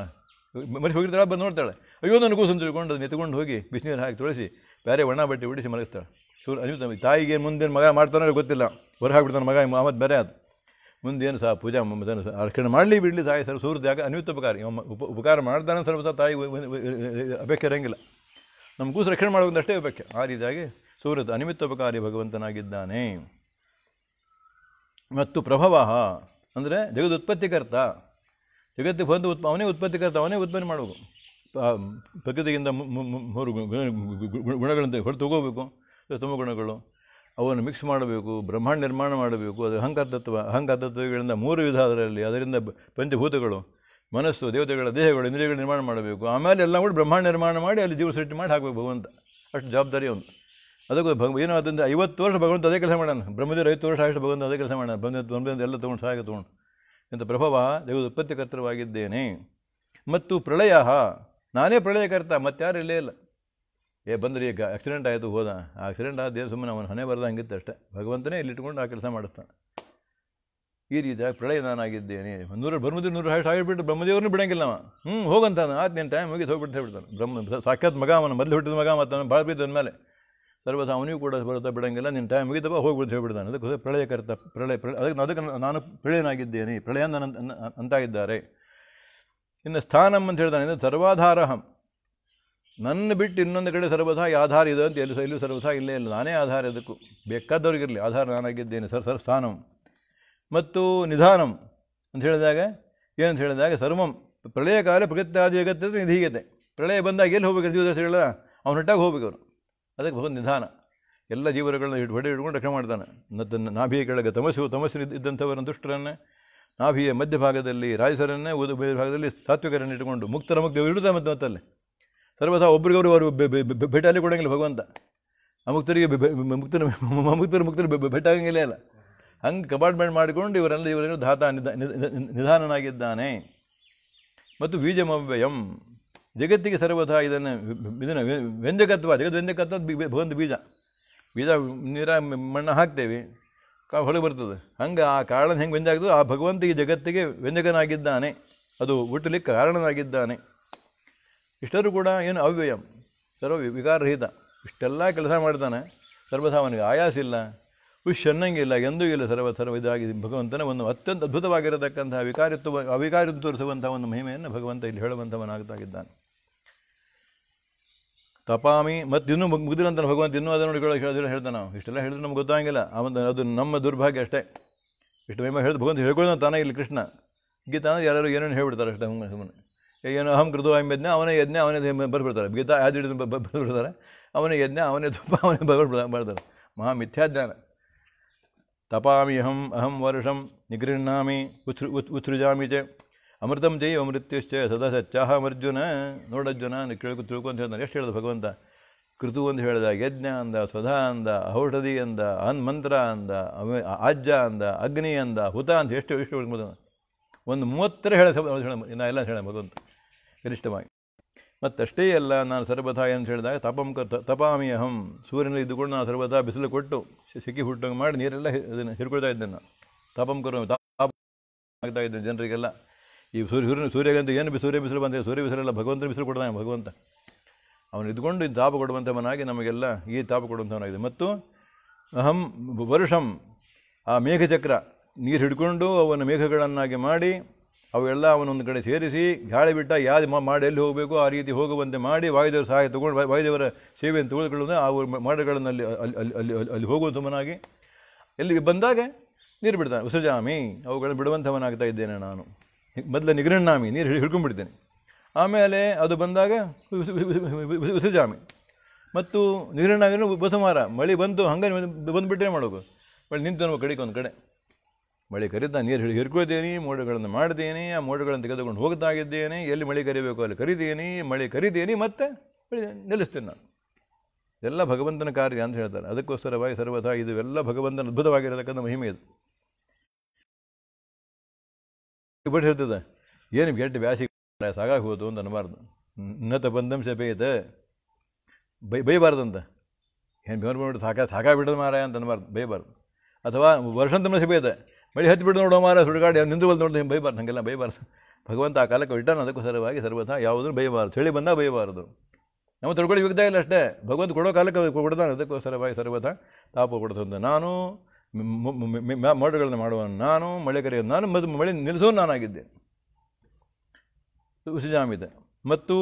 ಮನುಷ್ಯ ಹೋಗಿರ್ತಾಳೆ ಬಂದು ನೋಡ್ತಾಳೆ ಅಯ್ಯೋ ನನಗೂ ಕೂಸನ್ನು ತಿಳ್ಕೊಂಡು ಅದನ್ನು ಎತ್ಕೊಂಡು ಹೋಗಿ ಬಿಸಿನೀರು ಹಾಕಿ ತೊಳಸಿ ಬೇರೆ ಒಣ ಬಟ್ಟೆ ಉಡಿಸಿ ಮಲಗಿಸ್ತಾಳೆ ಸೂರ್ ಅನಿಮಿತ ತಾಯಿಗೆ ಮುಂದೇನು ಮಗ ಮಾಡ್ತಾನೋ ಗೊತ್ತಿಲ್ಲ ಹೊರ ಹಾಕ್ಬಿಡ್ತಾನೆ ಮಗ ಮಹಮ್ಮದ್ ಬೇರೆ ಅದು ಮುಂದೇನು ಸಹ ಪೂಜಾ ಮಮ್ಮದನ್ನು ಅರ್ಕಣೆ ಮಾಡಲಿ ಬಿಡಲಿ ತಾಯಿ ಸರ್ ಸೂರ್ಯ ಯಾಕೆ ಅನಿಮಿತ ಉಪಕಾರ ಉಪ ಉಪಕಾರ ಮಾಡ್ತಾನೆ ಸ್ವಲ್ಪ ತಾಯಿ ಅಪೇಕ್ಷೆ ಇರೋಂಗಿಲ್ಲ ನಮ್ಮ ಕೂಸು ರಕ್ಷಣೆ ಮಾಡಬೇಕಂದಷ್ಟೇ ಇರಬೇಕು ಆ ರೀತಿಯಾಗಿ ಸೂರ್ಯದ ಅನಿಮಿತ್ತೋಪಕಾರಿ ಭಗವಂತನಾಗಿದ್ದಾನೆ ಮತ್ತು ಪ್ರಭವ ಅಂದರೆ ಜಗದ ಉತ್ಪತ್ತಿಕರ್ತ ಜಗತ್ತಿಗೆ ಬಂದು ಉತ್ಪ ಅವನೇ ಉತ್ಪತ್ತಿಕರ್ತ ಅವನೇ ಉತ್ಪನ್ನ ಮಾಡಬೇಕು ಪ್ರಕೃತಿಗಿಂತ ಮೂರು ಗುಣಗಳನ್ನು ಹೊರತು ತಗೋಬೇಕು ತುಂಬ ಗುಣಗಳು ಅವನ್ನು ಮಿಕ್ಸ್ ಮಾಡಬೇಕು ಬ್ರಹ್ಮಾಂಡ ನಿರ್ಮಾಣ ಮಾಡಬೇಕು ಅದು ಅಹಂಕಾರ ತತ್ವ ಅಹಂಕಾರ ತತ್ವಗಳಿಂದ ಮೂರು ವಿಧ ಅದರಲ್ಲಿ ಅದರಿಂದ ಪಂಚಭೂತಗಳು ಮನಸ್ಸು ದೇವತೆಗಳ ದೇಹಗಳು ಇಂದ್ರಿಯಗಳು ನಿರ್ಮಾಣ ಮಾಡಬೇಕು ಆಮೇಲೆ ಎಲ್ಲ ಕೂಡ ಬ್ರಹ್ಮಾಂಡ ನಿರ್ಮಾಣ ಮಾಡಿ ಅಲ್ಲಿ ಜೀವ ಸೃಷ್ಟಿ ಮಾಡಿ ಹಾಕಬೇಕು ಭಗವಂತ ಅಷ್ಟು ಜವಾಬ್ದಾರಿ ಅವನು ಅದಕ್ಕೂ ಭಗ ಏನೋ ಅದಂದರೆ ಐವತ್ತು ವರ್ಷ ಭಗವಂತ ಅದೇ ಕೆಲಸ ಮಾಡೋಣ ಬ್ರಹ್ಮದೇವರು ಐವತ್ತು ವರ್ಷ ಅಷ್ಟು ಭಗವಂತ ಅದೇ ಕೆಲಸ ಮಾಡೋಣ ಬಂದ ಬಂದ ಎಲ್ಲ ತೊಗೊಂಡು ಸಹಾಯ ತೊಗೊಂಡು ಇಂಥ ಪ್ರಭಾವ ದೇವದ ಉತ್ಪತ್ತಿಕರ್ತರವಾಗಿದ್ದೇನೆ ಮತ್ತು ಪ್ರಳಯ ನಾನೇ ಪ್ರಳಯಕರ್ತ ಮತ್ತಾರು ಇಲ್ಲೇ ಇಲ್ಲ ಏ ಬಂದರೆ ಈಗ ಆಕ್ಸಿಡೆಂಟ್ ಆಯಿತು ಹೋದ ಆ ಆಕ್ಸಿಡೆಂಟ್ ಆದ ಸುಮ್ಮನೆ ಅವನು ಹಣೆ ಹಂಗಿತ್ತು ಅಷ್ಟೇ ಭಗವಂತನೇ ಇಲ್ಲಿಟ್ಕೊಂಡು ಆ ಕೆಲಸ ಮಾಡಿಸ್ತಾನೆ ಈ ರೀತಿಯಾಗಿ ಪ್ರಳಯ ನಾನಾಗಿದ್ದೇನೆ ನೂರ ಬ್ರಹ್ಮದೇವ್ ನೂರು ಆಗಿಬಿಟ್ಟು ಬ್ರಹ್ಮದೇವ್ರನ್ನೂ ಬಿಡಂಗಿಲ್ಲ ನಾವು ಹ್ಞೂ ಹೋಗಂತಾನೆ ಆತ್ನೇನು ಟೈಮ್ ಹೋಗಿ ಹೋಗ್ಬಿಟ್ಟು ಹೇಳ್ಬಿಡ್ತಾನೆ ಬ್ರಹ್ಮ ಸಾಕ್ಷಾತ್ ಮಗ ಅವನ ಮೊದಲು ಹುಟ್ಟಿದ ಮಗ ಮತ್ತು ಭಾಳ ಬಿದ್ದ ಮೇಲೆ ಸರ್ವಥ ಅವನಿಗೂ ಕೂಡ ಬರುತ್ತಾ ಬಿಡಂಗಿಲ್ಲ ನಿನ್ನ ಟೈಮ್ ಮುಗಿದಪ್ಪ ಹೋಗ್ಬಿಟ್ಟು ಹೇಳ್ಬಿಡ್ತಾನೆ ಅದಕ್ಕೆ ಪ್ರಳಯ ಕರ್ತ ಪ್ರಳಯ ಅದಕ್ಕೆ ಅದಕ್ಕೆ ನಾನು ಪ್ರಳಯನಾಗಿದ್ದೇನೆ ಪ್ರಳಯ ನನ್ನ ಅಂತ ಇದ್ದಾರೆ ಇನ್ನು ಸ್ಥಾನಂ ಅಂತ ಹೇಳ್ತಾನೆ ಇನ್ನು ಸರ್ವಾಧಾರಹಂ ನನ್ನ ಬಿಟ್ಟು ಇನ್ನೊಂದು ಕಡೆ ಸರ್ವಥ ಆಧಾರ ಇದೆ ಅಂತ ಎಲ್ಲೂ ಎಲ್ಲೂ ಸರ್ವಥ ಇಲ್ಲೇ ಇಲ್ಲ ನಾನೇ ಆಧಾರ ಅದಕ್ಕೂ ಬೇಕಾದವ್ರಿಗಿರಲಿ ಆಧಾರ ನಾನಾಗಿದ್ದೇನೆ ಸರ್ ಸರ್ ಸ್ಥಾನಂ ಮತ್ತು ನಿಧಾನಂ ಅಂತ ಹೇಳಿದಾಗ ಏನಂತ ಹೇಳಿದಾಗ ಸರ್ವಂ ಪ್ರಳಯ ಕಾಲ ಪ್ರಗತ್ಯಾದಿ ಜಗತ್ತೆ ನಿಧೀಯತೆ ಪ್ರಳಯ ಬಂದಾಗ ಎಲ್ಲಿ ಹೋಗ್ಬೇಕು ಜೀವದ ಹೇಳಿದ್ರೆ ಅವ್ನು ಹೊಟ್ಟಾಗಿ ಹೋಗ್ಬೇಕು ಅವನು ಅದಕ್ಕೆ ಬಹು ನಿಧಾನ ಎಲ್ಲ ಜೀವರಗಳನ್ನ ಹಿಡ್ ಹೊಡೆ ಹಿಡ್ಕೊಂಡು ರಕ್ಷಣೆ ಮಾಡ್ತಾನೆ ನದ್ದನ್ನು ನಾಭಿಯ ಕೆಳಗೆ ತಮಸು ತಮಸ್ಸು ಇದ್ದಂಥವರನ್ನು ದುಷ್ಟರನ್ನೇ ನಾಭಿಯ ಮಧ್ಯಭಾಗದಲ್ಲಿ ರಾಜಸರನ್ನೇ ಓದು ಭಾಗದಲ್ಲಿ ಸಾತ್ವಿಕರನ್ನು ಇಟ್ಟುಕೊಂಡು ಮುಕ್ತರ ಮುಕ್ತ ಇಡುತ್ತೆ ಮತ್ತು ಮತ್ತಲ್ಲಿ ಸರ್ವಥಾ ಒಬ್ರಿಗೊಬ್ರು ಅವರು ಭೇಟಿಯಲ್ಲಿ ಕೊಡೋಂಗಿಲ್ಲ ಭಗವಂತ ಆ ಮುಕ್ತರಿಗೆ ಮುಕ್ತರು ಮುಕ್ತರು ಮುಕ್ತರು ಭೇಟಾಗಂಗಿಲ್ಲ ಅಲ್ಲ ಹಂಗೆ ಕಬಾರ್ಟ್ಮೆಂಟ್ ಮಾಡಿಕೊಂಡು ಇವರೆಲ್ಲ ಇವರೇನು ಧಾತ ನಿಧಾನನಾಗಿದ್ದಾನೆ ಮತ್ತು ಬೀಜಮವ್ಯಯಂ ಜಗತ್ತಿಗೆ ಸರ್ವಥ ಇದನ್ನು ಇದನ್ನು ವ್ಯಂಜಕತ್ವ ಜಗತ್ ವ್ಯಂಜಕತ್ವ ಭಗವಂತ ಬೀಜ ಬೀಜ ನೀರ ಮಣ್ಣು ಹಾಕ್ತೇವೆ ಕಾ ಹೊಳೆ ಬರ್ತದೆ ಹಂಗೆ ಆ ಕಾರಣ ಹೆಂಗೆ ವ್ಯಂಜ ಆಗ್ತದೆ ಆ ಭಗವಂತ ಈ ಜಗತ್ತಿಗೆ ವ್ಯಂಜಕನಾಗಿದ್ದಾನೆ ಅದು ಹುಟ್ಟಲಿಕ್ಕೆ ಕಾರಣನಾಗಿದ್ದಾನೆ ಇಷ್ಟರೂ ಕೂಡ ಏನು ಅವ್ಯಯಂ ಸರ್ವ ವಿಕಾರರಹಿತ ಇಷ್ಟೆಲ್ಲ ಕೆಲಸ ಮಾಡ್ತಾನೆ ಸರ್ವಥ ಅವನಿಗೆ ಇಲ್ಲ ವಿಶ್ವನ್ನಂಗಿಲ್ಲ ಎಂದೂ ಇಲ್ಲ ಸರ್ವ ಸರ್ವ ಇದಾಗಿ ಭಗವಂತನ ಒಂದು ಅತ್ಯಂತ ಅದ್ಭುತವಾಗಿರತಕ್ಕಂತಹ ವಿಕಾರಿತ್ವ ಅವಿಕಾರಿತ್ವ ತೋರಿಸುವಂಥ ಒಂದು ಮಹಿಮೆಯನ್ನು ಭಗವಂತ ಇಲ್ಲಿ ಹೇಳುವಂಥವನಾಗ್ತಾಗಿದ್ದಾನೆ ತಪಾಮಿ ಮತ್ತು ಇನ್ನೂ ಮುಗಿದಿಲ್ಲ ಅಂತ ಭಗವಂತ ಇನ್ನೂ ಅದನ್ನು ಹೇಳಿದ್ರೆ ಹೇಳ್ತಾನೆ ನಾವು ಇಷ್ಟೆಲ್ಲ ಹೇಳಿದ್ರೆ ನಮ್ಗೆ ಗೊತ್ತಾಗಿಲ್ಲ ಅವನು ಅದು ನಮ್ಮ ದುರ್ಭಾಗ್ಯ ಅಷ್ಟೇ ಇಷ್ಟು ಮಹಿಮೆ ಹೇಳಿದ ಭಗವಂತ ಹೇಳ್ಕೊಳ್ಳೋದು ತಾನೇ ಇಲ್ಲಿ ಕೃಷ್ಣ ಗೀತಾ ಅಂದರೆ ಯಾರು ಏನೇನು ಹೇಳ್ಬಿಡ್ತಾರೆ ಅಷ್ಟೇ ಸುಮ್ಮನೆ ಏನು ಅಹಂ ಆಯ್ಮ್ ಯಜ್ಞ ಅವನೇ ಯಜ್ಞ ಅವನೇ ಬರ್ಬಿಡ್ತಾರೆ ಗೀತಾ ಆದಿ ಹಿಡಿದು ಬರ್ಬಿಡ್ತಾರೆ ಅವನೇ ಯಜ್ಞ ಅವನೇ ತುಪ್ಪ ಅವನೇ ಬರ್ಬಿಡ್ತಾರೆ ಮಹಾ ಮಿಥ್ಯಾಜ್ಞಾನ ತಪಾಮಿ ಅಹಂ ಅಹಂ ವರ್ಷಂ ನಿಗೃಹಾ उथृ ಉತ್ಸೃಜಾಮಿ ಚ ಅಮೃತಂ ಜೈವ ಮೃತ್ಯುಶ್ಚ ಸದಾ ಸಚ್ಚಾಹ ಅರ್ಜುನ ನೋಡಜ್ಜುನ ಕೇಳ್ಕೊ ತಿಳ್ಕೊಂತ ಹೇಳ್ತಾನೆ ಎಷ್ಟು ಹೇಳ್ದು ಭಗವಂತ ಕೃತು ಅಂತ ಹೇಳಿದ ಯಜ್ಞ ಅಂದ ಸ್ವಧಾ ಅಂದ ಔಷಧಿ ಅಂದ ಅನ್ ಮಂತ್ರ ಅಂದ ಆಜ್ಯ ಅಂದ ಅಗ್ನಿ ಅಂದ ಹುತ ಅಂತ ಎಷ್ಟು ಎಷ್ಟು ಹೇಳ್ಬೋದು ಒಂದು ಮೂವತ್ತರ ಹೇಳ ಎಲ್ಲ ಹೇಳ ಭಗವಂತ ಗರಿಷ್ಠವಾಗಿ ಮತ್ತಷ್ಟೇ ಅಲ್ಲ ನಾನು ಸರ್ವಥಾ ಅಂತ ಹೇಳಿದಾಗ ತಪಂ ಕ ತಪಾಮಿ ಅಹಂ ಸೂರ್ಯನಲ್ಲಿ ಇದ್ದುಕೊಂಡು ನಾನು ಸರ್ವಥಾ ಬಿಸಿಲು ಕೊಟ್ಟು ಸಿಕ್ಕಿ ಹುಟ್ಟಂಗೆ ಮಾಡಿ ನೀರೆಲ್ಲ ಇದನ್ನು ಹಿಡ್ಕೊಳ್ತಾ ಇದ್ದೆ ನಾನು ತಾಪಂ ಆಗ್ತಾ ಇದ್ದೆ ಜನರಿಗೆಲ್ಲ ಈ ಸೂರ್ಯ ಸೂರ್ಯನ ಸೂರ್ಯಗಂತ ಏನು ಸೂರ್ಯ ಬಿಸಿಲು ಬಂದೆ ಸೂರ್ಯ ಬಿಸಿಲೆಲ್ಲ ಭಗವಂತ ಬಿಸಿಲು ಕೊಡ್ತಾನೆ ಭಗವಂತ ಅವನು ಇದ್ಕೊಂಡು ಇದು ತಾಪ ಕೊಡುವಂಥವನಾಗಿ ನಮಗೆಲ್ಲ ಈ ತಾಪ ಕೊಡುವಂಥವನಾಗಿದೆ ಮತ್ತು ಅಹಂ ವರುಷಂ ಆ ಮೇಘಚಕ್ರ ನೀರು ಹಿಡ್ಕೊಂಡು ಅವನ ಮೇಘಗಳನ್ನಾಗಿ ಮಾಡಿ ಅವೆಲ್ಲ ಅವನೊಂದು ಕಡೆ ಸೇರಿಸಿ ಗಾಳಿ ಬಿಟ್ಟ ಯಾವ್ದು ಮಾಡಿ ಎಲ್ಲಿ ಹೋಗಬೇಕು ಆ ರೀತಿ ಹೋಗುವಂತೆ ಮಾಡಿ ವಾಯುದೇವರ ಸಹಾಯ ತೊಗೊಂಡು ವಾಯುದೇವರ ಸೇವೆಯನ್ನು ತೊಗೊಳ್ಕೊಳ್ಳೋದು ಆ ಮಾಡಗಳನ್ನು ಅಲ್ಲಿ ಅಲ್ಲಿ ಅಲ್ಲಿ ಅಲ್ಲಿ ಹೋಗುವಂಥ ಮನಾಗಿ ಎಲ್ಲಿ ಬಂದಾಗ ನೀರು ಬಿಡ್ತಾನೆ ಉಸಜಾಮಿ ಅವುಗಳನ್ನು ಬಿಡುವಂಥವನಾಗ್ತಾ ಇದ್ದೇನೆ ನಾನು ಮೊದಲ ನಿಗ್ರಣಾಮಿ ನೀರು ಹಿಡ್ಕೊಂಡ್ಬಿಡ್ತೇನೆ ಆಮೇಲೆ ಅದು ಬಂದಾಗ ಉಸಜಾಮಿ ಮತ್ತು ನಿಗ್ರಹಣಾಮಿನೂ ಬಸಮಾರ ಮಳೆ ಬಂತು ಹಂಗೆ ಬಂದುಬಿಟ್ರೆ ಮಾಡೋದು ಮಳೆ ನಿಂತು ನಮ್ಮ ಕಡೆಗೆ ಒಂದು ಕಡೆ ಮಳೆ ಕರಿದ ನೀರು ಹಿರ್ಕೋದೇನೆ ಮೋಡಗಳನ್ನು ಮಾಡಿದ್ದೇನೆ ಆ ಮೋಡಗಳನ್ನು ತೆಗೆದುಕೊಂಡು ಹೋಗ್ತಾಗಿದ್ದೇನೆ ಎಲ್ಲಿ ಮಳೆ ಕರಿಬೇಕು ಅಲ್ಲಿ ಕರಿದೇನೆ ಮಳೆ ಕರಿದೇನೆ ಮತ್ತೆ ನಿಲ್ಲಿಸ್ತೇನೆ ನಾನು ಎಲ್ಲ ಭಗವಂತನ ಕಾರ್ಯ ಅಂತ ಹೇಳ್ತಾರೆ ಅದಕ್ಕೋಸ್ಕರವಾಗಿ ಸರ್ವಥ ಇದು ಎಲ್ಲ ಭಗವಂತನ ಅದ್ಭುತವಾಗಿರತಕ್ಕಂಥ ಮಹಿಮೆ ಇದು ಬಿಟ್ಟು ಹೇಳ್ತದೆ ಏನು ಗೆಟ್ಟು ವ್ಯಾಸಿ ಸಾಕಾಗಿ ಅಂತ ಅನ್ನಬಾರ್ದು ಉನ್ನತ ಬಂದಂ ಶಪೇತ ಬೈ ಬೈಬಾರ್ದಂತ ಏನು ಬೆವರು ಸಾಕ ಸಾಕಾಗಿ ಬಿಡೋದು ಮಾರಾಯ ಅಂತ ಅನ್ನಬಾರ್ದು ಬೈಬಾರ್ದು ಅಥವಾ ವರ್ಷಂತಮನ ಬೇತ ಮಳೆ ಹತ್ತು ಬಿಡು ನೋಡೋ ಮಾರ ಸುಡುಗಾಡ ನಿಂದುವಲ್ಲಿ ನೋಡಿದ್ರೆ ಭಯಬಾರ್ದು ಹಂಗೆಲ್ಲ ಬೈಬಾರ್ದು ಭಗವಂತ ಆ ಕಾಲಕ್ಕೆ ಇಟ್ಟಾನ ಅದಕ್ಕೂ ಸರವಾಗಿ ಸರ್ವಥ ಯಾವುದೂ ಬೈಬಾರ್ದು ಚಳಿ ಬಂದಾಗ ಭಯಬಾರದು ನಮ್ಮ ತಿಳ್ಕೊಳ್ಳಿ ಯುಕ್ತ ಇಲ್ಲ ಅಷ್ಟೇ ಭಗವಂತ ಕೊಡೋ ಕಾಲಕ್ಕೆ ಕೊಡ್ತಾನೆ ಅದಕ್ಕೂ ಸರವಾಗಿ ಸರ್ವಥ ತಾಪ ಕೊಡ್ತಂತ ನಾನು ಮರಡುಗಳನ್ನು ಮಾಡುವ ನಾನು ಮಳೆ ಕರೆಯೋದು ನಾನು ಮದ್ ಮಳೆ ನಿಲ್ಲಿಸೋ ನಾನಾಗಿದ್ದೆ ಉಸಿಜಾಮಿದೆ ಮತ್ತು